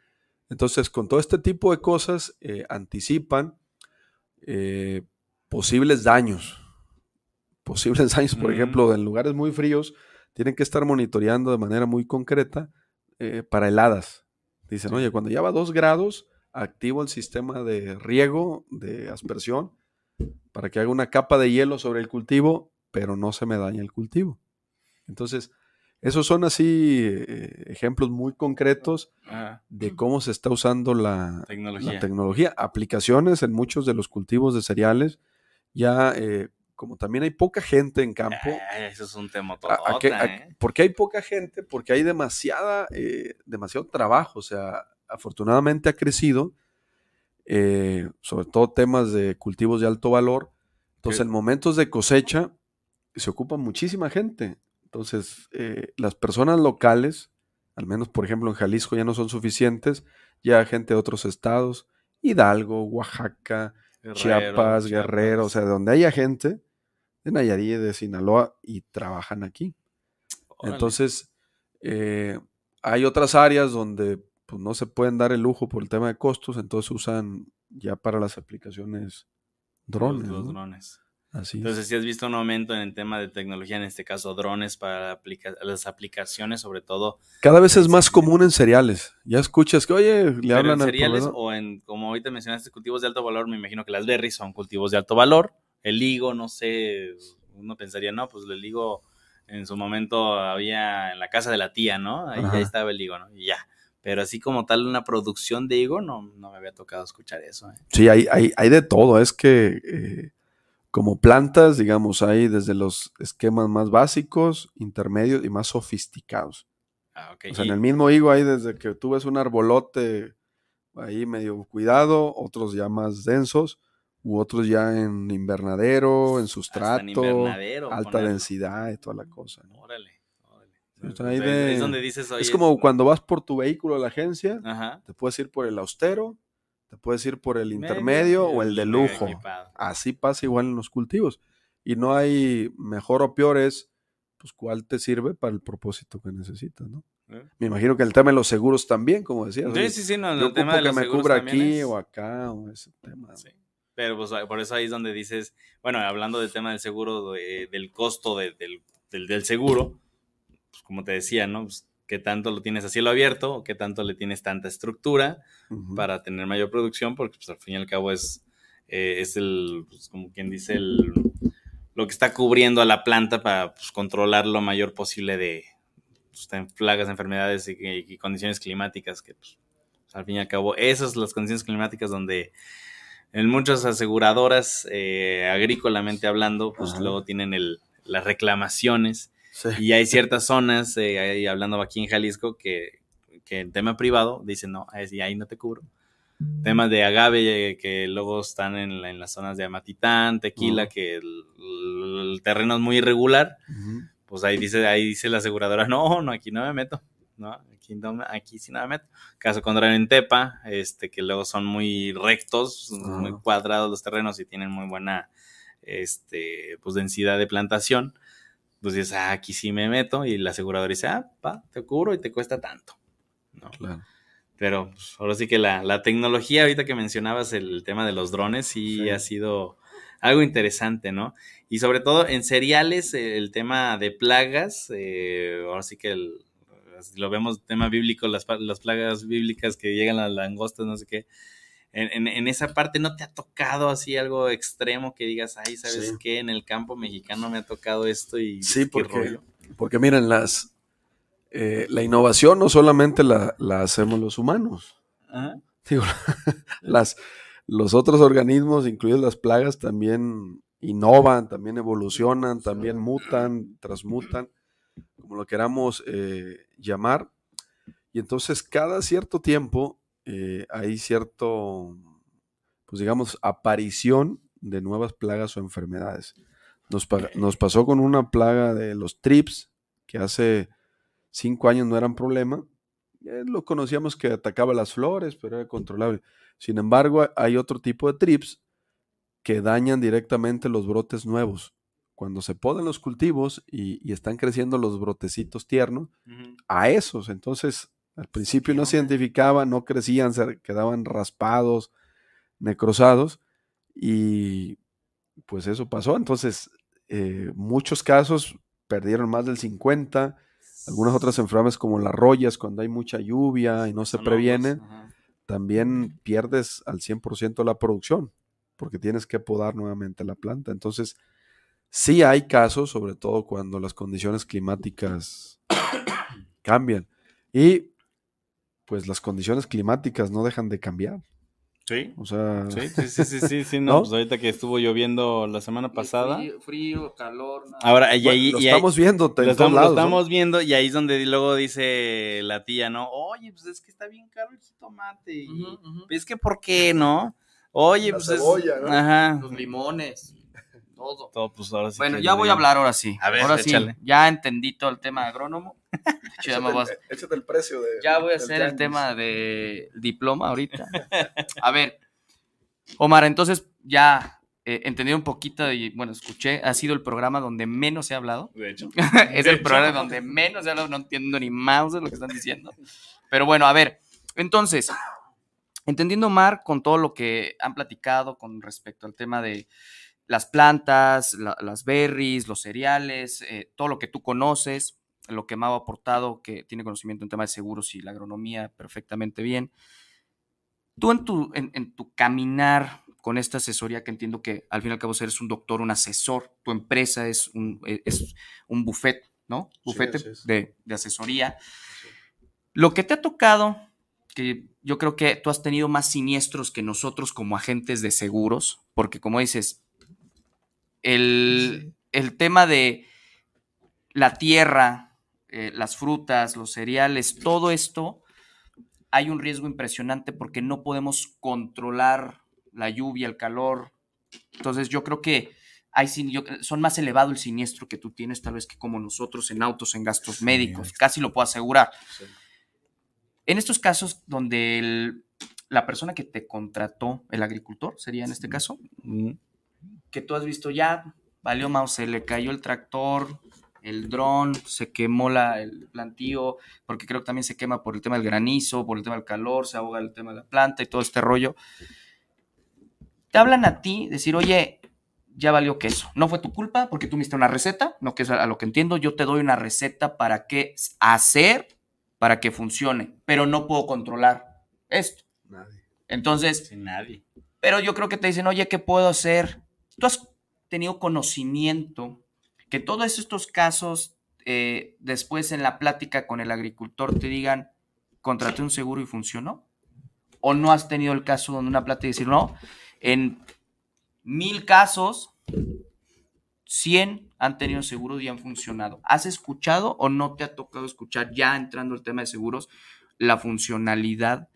entonces, con todo este tipo de cosas, eh, anticipan eh, posibles daños. Posibles daños, por ejemplo, mm. en lugares muy fríos, tienen que estar monitoreando de manera muy concreta eh, para heladas. Dicen, oye, cuando ya va 2 grados, activo el sistema de riego, de aspersión, para que haga una capa de hielo sobre el cultivo, pero no se me daña el cultivo. Entonces, esos son así eh, ejemplos muy concretos de cómo se está usando la tecnología. aplicaciones en muchos de los cultivos de cereales. Ya, eh, como también hay poca gente en campo. Ah, eso es un tema ¿eh? ¿Por Porque hay poca gente, porque hay demasiada, demasiado trabajo. O sea, afortunadamente ha crecido, sobre todo temas de cultivos de alto valor. Entonces, en momentos de cosecha se ocupa muchísima gente. Entonces, eh, las personas locales, al menos por ejemplo en Jalisco, ya no son suficientes, ya gente de otros estados, Hidalgo, Oaxaca, Chiapas, Guerrero, o sea, donde haya gente de Nayarit, de Sinaloa, y trabajan aquí. Entonces, eh, hay otras áreas donde pues, no se pueden dar el lujo por el tema de costos, entonces usan ya para las aplicaciones drones. Los, drones. Entonces, si has visto un aumento en el tema de tecnología, en este caso drones para las aplicaciones, sobre todo. Cada vez es más común en cereales. Ya escuchas que, oye, le hablan en cereales o en, como ahorita mencionaste, cultivos de alto valor, me imagino que las berries son cultivos de alto valor. El higo, no sé, uno pensaría, no, pues el higo en su momento había en la casa de la tía, ¿no? Ahí, estaba el higo, ¿no? Y ya. Pero así como tal una producción de higo, no, no me había tocado escuchar eso. ¿eh? Sí, hay, hay, hay, de todo. Es que... Eh, como plantas, digamos, ahí desde los esquemas más básicos, intermedios y más sofisticados. Ah, okay. O sea, en el mismo higo hay desde que tú ves un arbolote ahí medio cuidado, otros ya más densos, u otros ya en invernadero, en sustrato, alta densidad y toda la cosa. Órale. es, como cuando vas por tu vehículo a la agencia, te puedes ir por el austero, te puedes ir por el intermedio o el de lujo. Así pasa igual en los cultivos. Y no hay mejor o peor es, pues, cuál te sirve para el propósito que necesitas, ¿no? Me imagino que el tema de los seguros también, como decías. Sí, sí, sí, no, el tema de los que me cubra aquí o acá o ese tema. Sí. Pero pues, por eso ahí es donde dices, bueno, hablando del tema del seguro, del costo del, del, seguro, pues como te decía, ¿no? Pues, qué tanto lo tienes a cielo abierto qué tanto le tienes tanta estructura para tener mayor producción, porque pues, al fin y al cabo es, eh, es el, pues, como quien dice, lo que está cubriendo a la planta para pues, controlar lo mayor posible de plagas, enfermedades y, condiciones climáticas, que al fin y al cabo esas son las condiciones climáticas donde en muchas aseguradoras, eh, agrícolamente hablando, pues luego tienen el, las reclamaciones y hay ciertas zonas, eh, ahí, hablando aquí en Jalisco, que, que en tema privado dicen, no, y ahí no te cubro. Mm. Temas de agave que luego están en, las zonas de Amatitán, Tequila, oh. que el, terreno es muy irregular. Pues ahí dice, ahí dice la aseguradora, no, no, aquí no me meto. ¿no? Aquí, no me, aquí sí no me meto. Caso contrario en Tepa, este, que luego son muy rectos, muy ah. cuadrados los terrenos y tienen muy buena este, pues densidad de plantación entonces pues ah, aquí sí me meto y la aseguradora dice, ah, pa, te cubro y te cuesta tanto. ¿no? Claro. Pero pues, ahora sí que la, la, tecnología, ahorita que mencionabas el tema de los drones, sí, ha sido algo interesante, ¿no? Y sobre todo en cereales, eh, el tema de plagas, eh, ahora sí que lo vemos tema bíblico, las, las plagas bíblicas que llegan a las langostas, no sé qué en, esa parte no te ha tocado así algo extremo que digas, ay, ¿sabes qué? En el campo mexicano me ha tocado esto y... Sí, porque, rollo? porque miren, las, eh, la innovación no solamente la, hacemos los humanos. las, los otros organismos, incluidas las plagas, también innovan, también evolucionan, también mutan, transmutan, como lo queramos eh, llamar. Y entonces cada cierto tiempo eh, hay cierto, pues digamos, aparición de nuevas plagas o enfermedades. Nos, pasó con una plaga de los trips, que hace cinco años no eran problema. Eh, lo conocíamos que atacaba las flores, pero era controlable. Sin embargo, hay otro tipo de trips que dañan directamente los brotes nuevos. Cuando se poden los cultivos y, están creciendo los brotecitos tiernos, a esos. Entonces, al principio no se identificaba, no crecían, quedaban raspados, necrosados y pues eso pasó. Entonces, eh, muchos casos perdieron más del 50, algunas otras enfermedades como las royas, cuando hay mucha lluvia y no se previenen, también pierdes al 100% la producción porque tienes que podar nuevamente la planta. Entonces, sí hay casos, sobre todo cuando las condiciones climáticas cambian. Y pues las condiciones climáticas no dejan de cambiar. Sí. O sea. Sí, sí, sí, sí, sí, no, pues ahorita que estuvo lloviendo la semana pasada. Frío, calor. Ahora, y ahí. lo estamos viendo, lo estamos, viendo, y ahí es donde luego dice la tía, ¿no? Oye, pues es que está bien caro el jitomate. Pues, es que, ¿por qué, no? Oye, pues. Cebolla, Ajá. Los limones todo. Pues, bueno, ya voy a hablar ahora sí. ahora sí, ya entendí todo el tema agrónomo. Échate ya el, precio de, Ya voy a hacer el tema de diploma ahorita. a ver, Omar, entonces ya eh, entendí un poquito y bueno, escuché, ha sido el programa donde menos he hablado. De hecho. es el programa donde menos he hablado, no entiendo ni más de lo que están diciendo. Pero bueno, a ver, entonces, entendiendo Omar con todo lo que han platicado con respecto al tema de las plantas, las berries, los cereales, eh, todo lo que tú conoces, lo que Mau ha aportado, que tiene conocimiento en tema de seguros y la agronomía perfectamente bien. Tú en tu, en, tu caminar con esta asesoría que entiendo que al fin y al cabo eres un doctor, un asesor, tu empresa es un, eh, es buffet, ¿no? Bufete de, asesoría. Lo que te ha tocado, que yo creo que tú has tenido más siniestros que nosotros como agentes de seguros, porque como dices, el, tema de la tierra, eh, las frutas, los cereales, todo esto, hay un riesgo impresionante porque no podemos controlar la lluvia, el calor. Entonces yo creo que hay, son más elevado el siniestro que tú tienes tal vez que como nosotros en autos, en gastos médicos, casi lo puedo asegurar. En estos casos donde la persona que te contrató, el agricultor, sería en este caso, que tú has visto ya, valió mouse, se le cayó el tractor, el dron, se quemó la, el plantío, porque creo que también se quema por el tema del granizo, por el tema del calor, se ahoga el tema de la planta y todo este rollo. Te hablan a ti, decir, oye, ya valió queso. No fue tu culpa porque tú me una receta, no que es a lo que entiendo, yo te doy una receta para qué hacer para que funcione, pero no puedo controlar esto. Nadie. Entonces, nadie. Pero yo creo que te dicen, "Oye, ¿qué puedo hacer tú has tenido conocimiento que todos estos casos, eh, después en la plática con el agricultor, te digan, contraté un seguro y funcionó? ¿O no has tenido el caso donde una plática y decir, no, en mil casos, 100 han tenido seguro y han funcionado? ¿Has escuchado o no te ha tocado escuchar, ya entrando el tema de seguros, la funcionalidad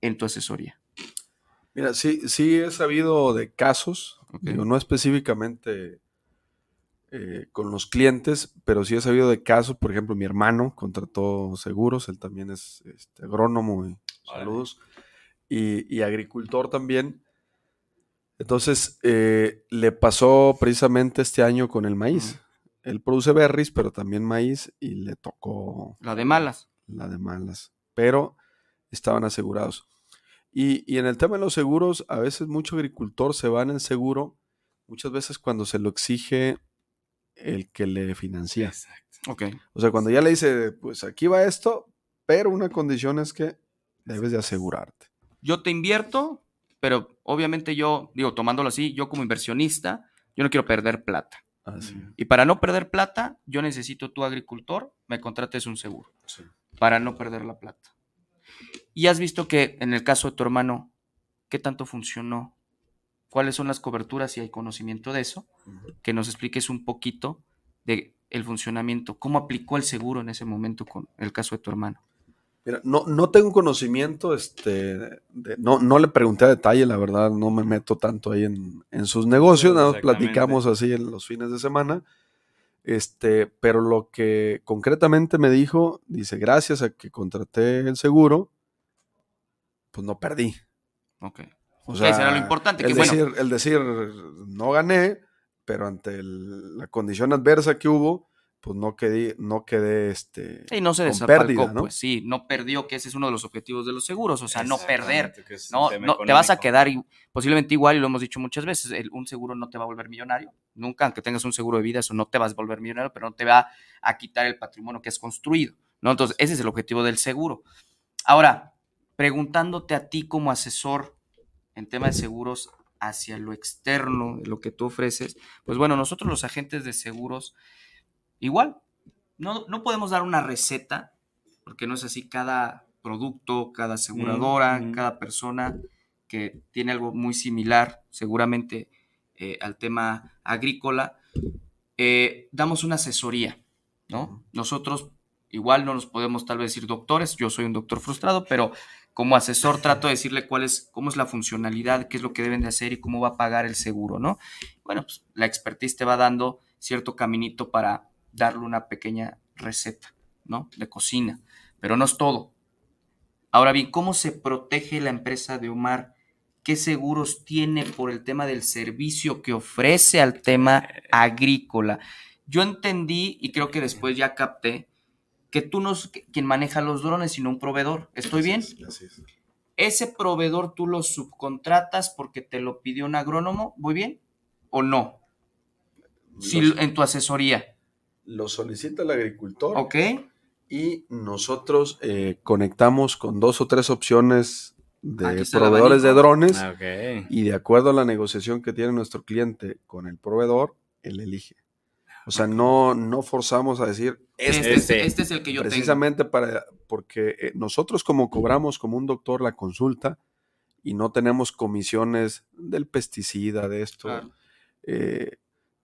en tu asesoría? Mira, sí, sí he sabido de casos no específicamente eh, con los clientes, pero sí he sabido de casos, por ejemplo, mi hermano contrató seguros, él también es este, agrónomo y saludos, y, agricultor también. Entonces, eh, le pasó precisamente este año con el maíz. Él produce berries, pero también maíz, y le tocó... La de malas. La de malas, pero estaban asegurados. Y, en el tema de los seguros, a veces mucho agricultor se va en el seguro, muchas veces cuando se lo exige el que le financia. Exacto. Okay. O sea, cuando ya le dice, pues aquí va esto, pero una condición es que debes de asegurarte. Yo te invierto, pero obviamente yo, digo, tomándolo así, yo como inversionista, yo no quiero perder plata. Así. Y para no perder plata, yo necesito tu agricultor, me contrates un seguro. Para no perder la plata. Y has visto que en el caso de tu hermano, ¿qué tanto funcionó? ¿Cuáles son las coberturas? Si hay conocimiento de eso, que nos expliques un poquito de el funcionamiento, cómo aplicó el seguro en ese momento con el caso de tu hermano. Mira, no, no tengo conocimiento, este, no, no le pregunté a detalle, la verdad, no me meto tanto ahí en, en sus negocios, nada más platicamos así en los fines de semana. Este, pero lo que concretamente me dijo, dice, gracias a que contraté el seguro, pues no perdí. Ok. O sea, lo importante. El, decir, no gané, pero ante la condición adversa que hubo, pues no quedé, no quedé este. Y no se pérdida, ¿no? Pues sí, no perdió, que ese es uno de los objetivos de los seguros, o sea, no perder. no, te vas a quedar y, posiblemente igual, y lo hemos dicho muchas veces, un seguro no te va a volver millonario, nunca, aunque tengas un seguro de vida, eso no te vas a volver millonario, pero no te va a quitar el patrimonio que has construido, ¿no? Entonces, ese es el objetivo del seguro. Ahora, preguntándote a ti como asesor en tema de seguros hacia lo externo, lo que tú ofreces, pues bueno, nosotros los agentes de seguros, Igual, no, no podemos dar una receta, porque no es así cada producto, cada aseguradora, cada persona que tiene algo muy similar, seguramente eh, al tema agrícola, eh, damos una asesoría, ¿no? Nosotros igual no nos podemos tal vez decir doctores, yo soy un doctor frustrado, pero como asesor trato de decirle cuál es, cómo es la funcionalidad, qué es lo que deben de hacer y cómo va a pagar el seguro, ¿no? Bueno, pues, la expertise te va dando cierto caminito para darle una pequeña receta, ¿no? De cocina, pero no es todo. Ahora bien, ¿cómo se protege la empresa de Omar? ¿Qué seguros tiene por el tema del servicio que ofrece al tema agrícola? Yo entendí y creo que después ya capté que tú no es quien maneja los drones, sino un proveedor. ¿Estoy bien? Ese proveedor tú lo subcontratas porque te lo pidió un agrónomo, ¿voy bien? ¿O no? Si, en tu asesoría lo solicita el agricultor. Ok. Y nosotros eh, conectamos con dos o tres opciones de proveedores de drones. Ah, y de acuerdo a la negociación que tiene nuestro cliente con el proveedor, él elige. O sea, no, forzamos a decir, este, este, este, este, es el que yo precisamente para, porque eh, nosotros como cobramos como un doctor la consulta y no tenemos comisiones del pesticida, de esto, eh,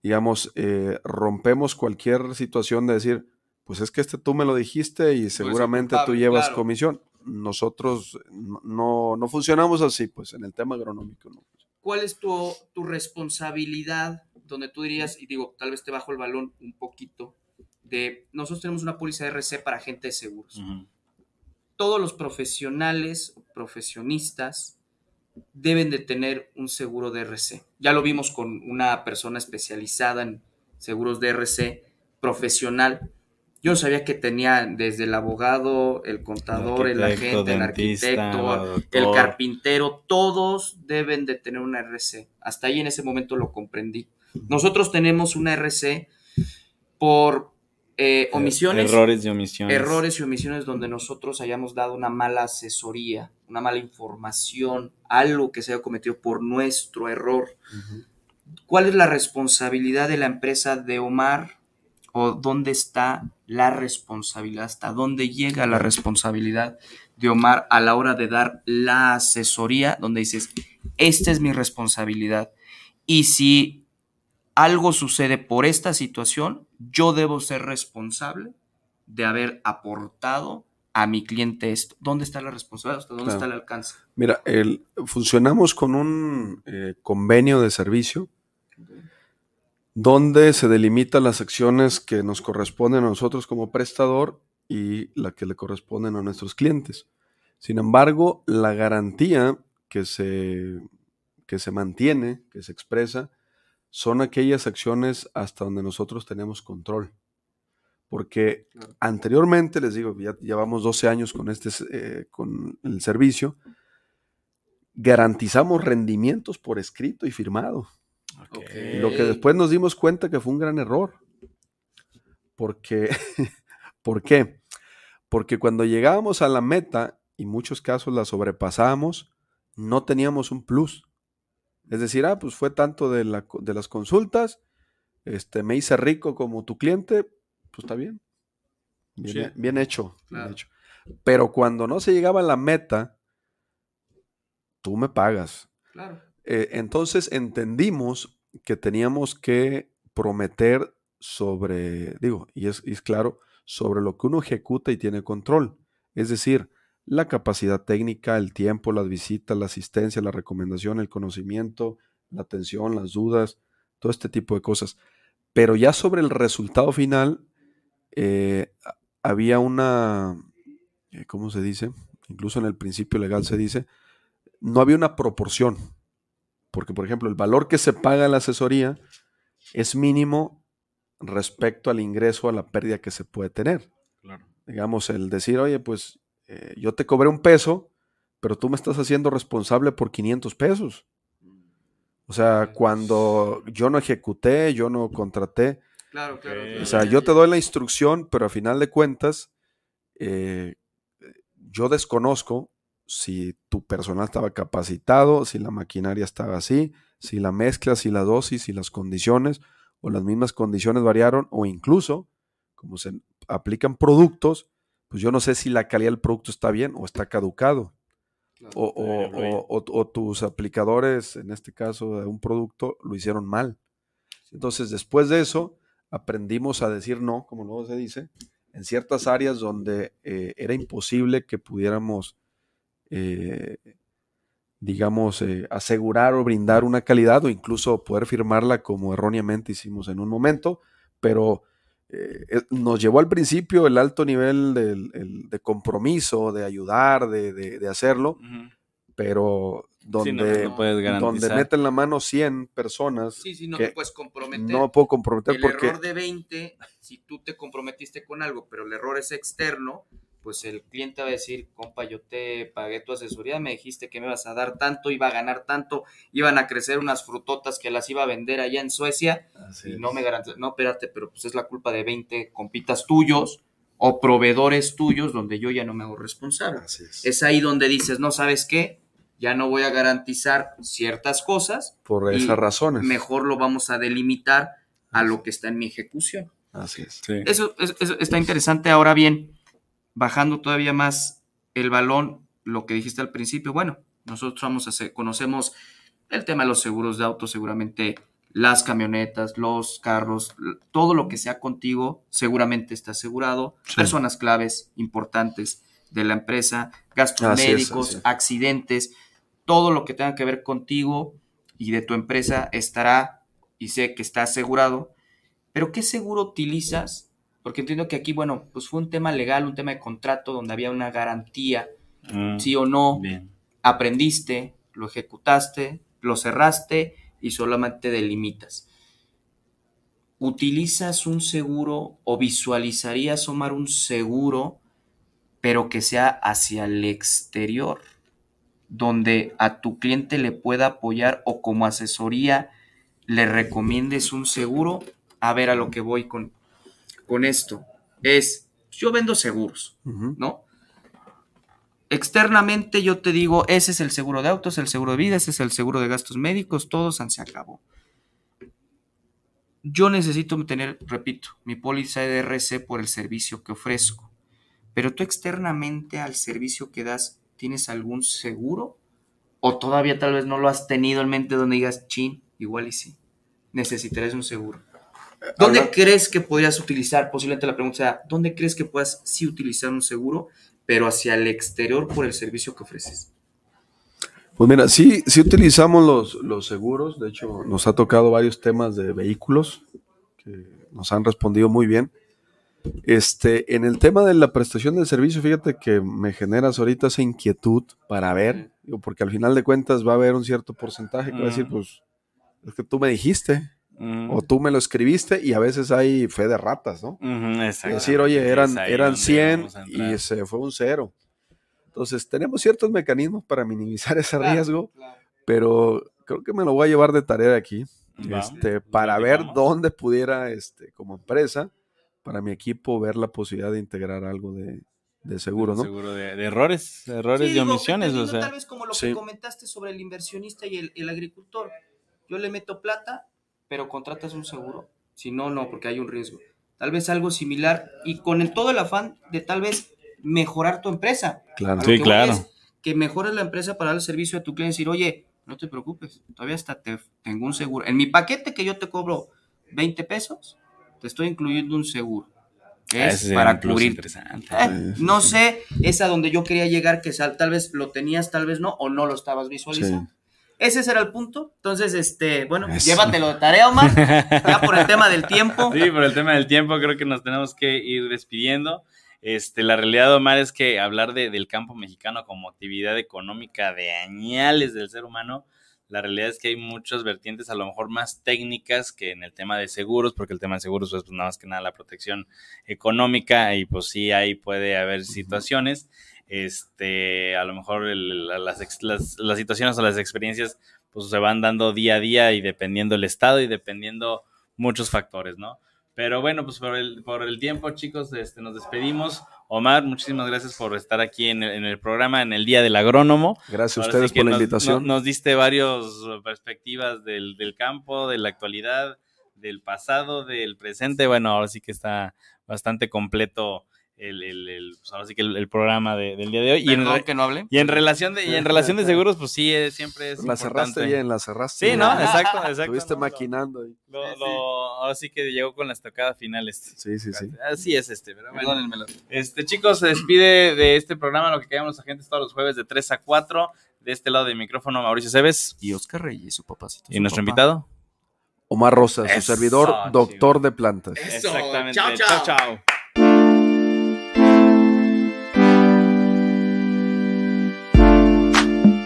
digamos, eh, rompemos cualquier situación de decir, pues es que este tú me lo dijiste y seguramente tú llevas comisión. Nosotros no, funcionamos así, pues en el tema agronómico. ¿Cuál es tu, tu responsabilidad donde tú dirías, y digo, tal vez te bajo el balón un poquito, de nosotros tenemos una póliza RC para gente de seguros. Todos los profesionales, profesionistas, deben de tener un seguro de RC. Ya lo vimos con una persona especializada en seguros de RC profesional. Yo sabía que tenía desde el abogado, el contador, el, agente, el arquitecto, el, carpintero, todos deben de tener una RC. Hasta ahí en ese momento lo comprendí. Nosotros tenemos una RC por eh, er-, omisiones. Errores y omisiones. Errores y omisiones donde nosotros hayamos dado una mala asesoría una mala información, algo que se haya cometido por nuestro error. ¿Cuál es la responsabilidad de la empresa de Omar? ¿O dónde está la responsabilidad? ¿Hasta dónde llega la responsabilidad de Omar a la hora de dar la asesoría? Donde dices, esta es mi responsabilidad. Y si algo sucede por esta situación, yo debo ser responsable de haber aportado a mi cliente esto? ¿Dónde está la responsabilidad? dónde está el alcance? Mira, funcionamos con un eh, convenio de servicio donde se delimitan las acciones que nos corresponden a nosotros como prestador y las que le corresponden a nuestros clientes. Sin embargo, la garantía que se, que se mantiene, que se expresa, son aquellas acciones hasta donde nosotros tenemos control porque anteriormente, les digo, ya llevamos 12 años con, este, eh, con el servicio, garantizamos rendimientos por escrito y firmado. Lo que después nos dimos cuenta que fue un gran error. Porque, ¿Por qué? Porque cuando llegábamos a la meta, y en muchos casos la sobrepasábamos, no teníamos un plus. Es decir, ah, pues fue tanto de, de las consultas, este, me hice rico como tu cliente, pues está bien. Bien, hecho, Pero cuando no se llegaba a la meta, tú me pagas. Eh, entonces entendimos que teníamos que prometer sobre, digo, y es, y es, claro, sobre lo que uno ejecuta y tiene control. Es decir, la capacidad técnica, el tiempo, las visitas, la asistencia, la recomendación, el conocimiento, la atención, las dudas, todo este tipo de cosas. Pero ya sobre el resultado final, eh, había una, eh, ¿cómo se dice? Incluso en el principio legal se dice, no había una proporción, porque por ejemplo el valor que se paga la asesoría es mínimo respecto al ingreso, a la pérdida que se puede tener. Digamos, el decir, oye, pues eh, yo te cobré un peso, pero tú me estás haciendo responsable por 500 pesos. O sea, cuando yo no ejecuté, yo no contraté, Claro, claro, O sea, yo te doy la instrucción, pero a final de cuentas, eh, yo desconozco si tu personal estaba capacitado, si la maquinaria estaba así, si la mezcla, si la dosis, si las condiciones o las mismas condiciones variaron o incluso como se aplican productos, pues yo no sé si la calidad del producto está bien o está caducado. o, tus aplicadores, en este caso de un producto, lo hicieron mal. Entonces, después de eso, aprendimos a decir no, como luego se dice, en ciertas áreas donde eh, era imposible que pudiéramos, eh, digamos, eh, asegurar o brindar una calidad o incluso poder firmarla como erróneamente hicimos en un momento, pero nos llevó al principio el alto nivel de, compromiso, de ayudar, de, hacerlo, pero donde, donde meten la mano 100 personas. Sí, sí, no puedes comprometer. No puedo comprometer el porque. El error de 20, si tú te comprometiste con algo, pero el error es externo, pues el cliente va a decir, compa, yo te pagué tu asesoría, me dijiste que me ibas a dar tanto, iba a ganar tanto, iban a crecer unas frutotas que las iba a vender allá en Suecia, y no me garantizó, no, espérate, pero pues es la culpa de 20 compitas tuyos o proveedores tuyos donde yo ya no me hago responsable. Es. es ahí donde dices, no sabes qué, ya no voy a garantizar ciertas cosas. Por esas razones. Mejor lo vamos a delimitar a lo que está en mi ejecución. Así es. Eso, está interesante. Ahora bien, bajando todavía más el balón, lo que dijiste al principio, bueno, nosotros vamos a hacer, conocemos el tema de los seguros de auto, seguramente las camionetas, los carros, todo lo que sea contigo seguramente está asegurado. Personas claves importantes de la empresa, gastos médicos, accidentes todo lo que tenga que ver contigo y de tu empresa estará, y sé que está asegurado, pero ¿qué seguro utilizas? Porque entiendo que aquí, bueno, pues fue un tema legal, un tema de contrato donde había una garantía, mm, sí o no, aprendiste, lo ejecutaste, lo cerraste y solamente delimitas. ¿Utilizas un seguro o visualizarías, Omar, un seguro, pero que sea hacia el exterior? donde a tu cliente le pueda apoyar o como asesoría le recomiendes un seguro. A ver a lo que voy con, con esto. Es, yo vendo seguros, ¿no? Externamente yo te digo, ese es el seguro de autos, el seguro de vida, ese es el seguro de gastos médicos, todos se acabó. Yo necesito tener, repito, mi póliza de RC por el servicio que ofrezco, pero tú externamente al servicio que das, ¿Tienes algún seguro? O todavía tal vez no lo has tenido en mente donde digas, chin, igual y sí, necesitarás un seguro. ¿Dónde crees que podrías utilizar, posiblemente la pregunta sea, ¿dónde crees que puedas sí utilizar un seguro, pero hacia el exterior por el servicio que ofreces? Pues mira, sí, sí utilizamos los, los seguros, de hecho nos ha tocado varios temas de vehículos que nos han respondido muy bien. Este, en el tema de la prestación del servicio, fíjate que me generas ahorita esa inquietud para ver, porque al final de cuentas va a haber un cierto porcentaje que va a decir, pues, es que tú me dijiste, O tú me lo escribiste y a veces hay fe de ratas, ¿no? es decir, oye, eran, eran 100 y se fue un cero. Entonces, tenemos ciertos mecanismos para minimizar ese riesgo, pero creo que me lo voy a llevar de tarea aquí, este, para ver dónde pudiera, este, como empresa, para mi equipo ver la posibilidad de integrar algo de, seguro, ¿no? Seguro de, errores, de errores y omisiones. tal vez como lo que comentaste sobre el inversionista y el, agricultor. Yo le meto plata, pero contratas un seguro. Si no, no, porque hay un riesgo. Tal vez algo similar y con el, todo el afán de tal vez mejorar tu empresa. Claro, sí, claro. que mejores la empresa para dar el servicio a tu cliente y decir, oye, no te preocupes, todavía hasta tengo un seguro. En mi paquete que yo te cobro 20 pesos, te estoy incluyendo un seguro. Que ah, es para cubrir. Ah, no sé, es a donde yo quería llegar, que tal vez lo tenías, tal vez no, o no lo estabas visualizando. Ese será el punto. Entonces, este, bueno, llévatelo de tarea, Omar. Ya por el tema del tiempo. Sí, por el tema del tiempo, creo que nos tenemos que ir despidiendo. Este, la realidad, Omar, es que hablar del campo mexicano como actividad económica de añales del ser humano, la realidad es que hay muchas vertientes, a lo mejor más técnicas que en el tema de seguros, porque el tema de seguros es pues, nada más que nada la protección económica y pues sí, ahí puede haber situaciones. Este, a lo mejor las, las, las situaciones o las experiencias pues se van dando día a día y dependiendo el estado y dependiendo muchos factores, ¿no? Pero bueno, pues por el, por el tiempo, chicos, este, nos despedimos. Omar, muchísimas gracias por estar aquí en el, en el programa en el Día del Agrónomo. Gracias a ustedes por la invitación. Nos, diste varias eh, perspectivas del, del campo, de la actualidad, del pasado, del presente. Bueno, ahora sí que está bastante completo el, el, pues, que el, programa del día de hoy. y en, relación de, en relación seguros, pues sí, siempre es. La cerraste bien, la cerraste. Sí, no, exacto, exacto. Estuviste maquinando. ahora sí que llegó con las tocadas finales Sí, sí, sí. Así es este, pero Este, chicos, se despide de este programa, lo que los agentes todos los jueves de 3 a 4. De este lado del micrófono, Mauricio Cebes. Y Oscar Reyes, su papacito. y nuestro invitado. Omar Rosa, su servidor, doctor de plantas. Exactamente. chao. chao. chao.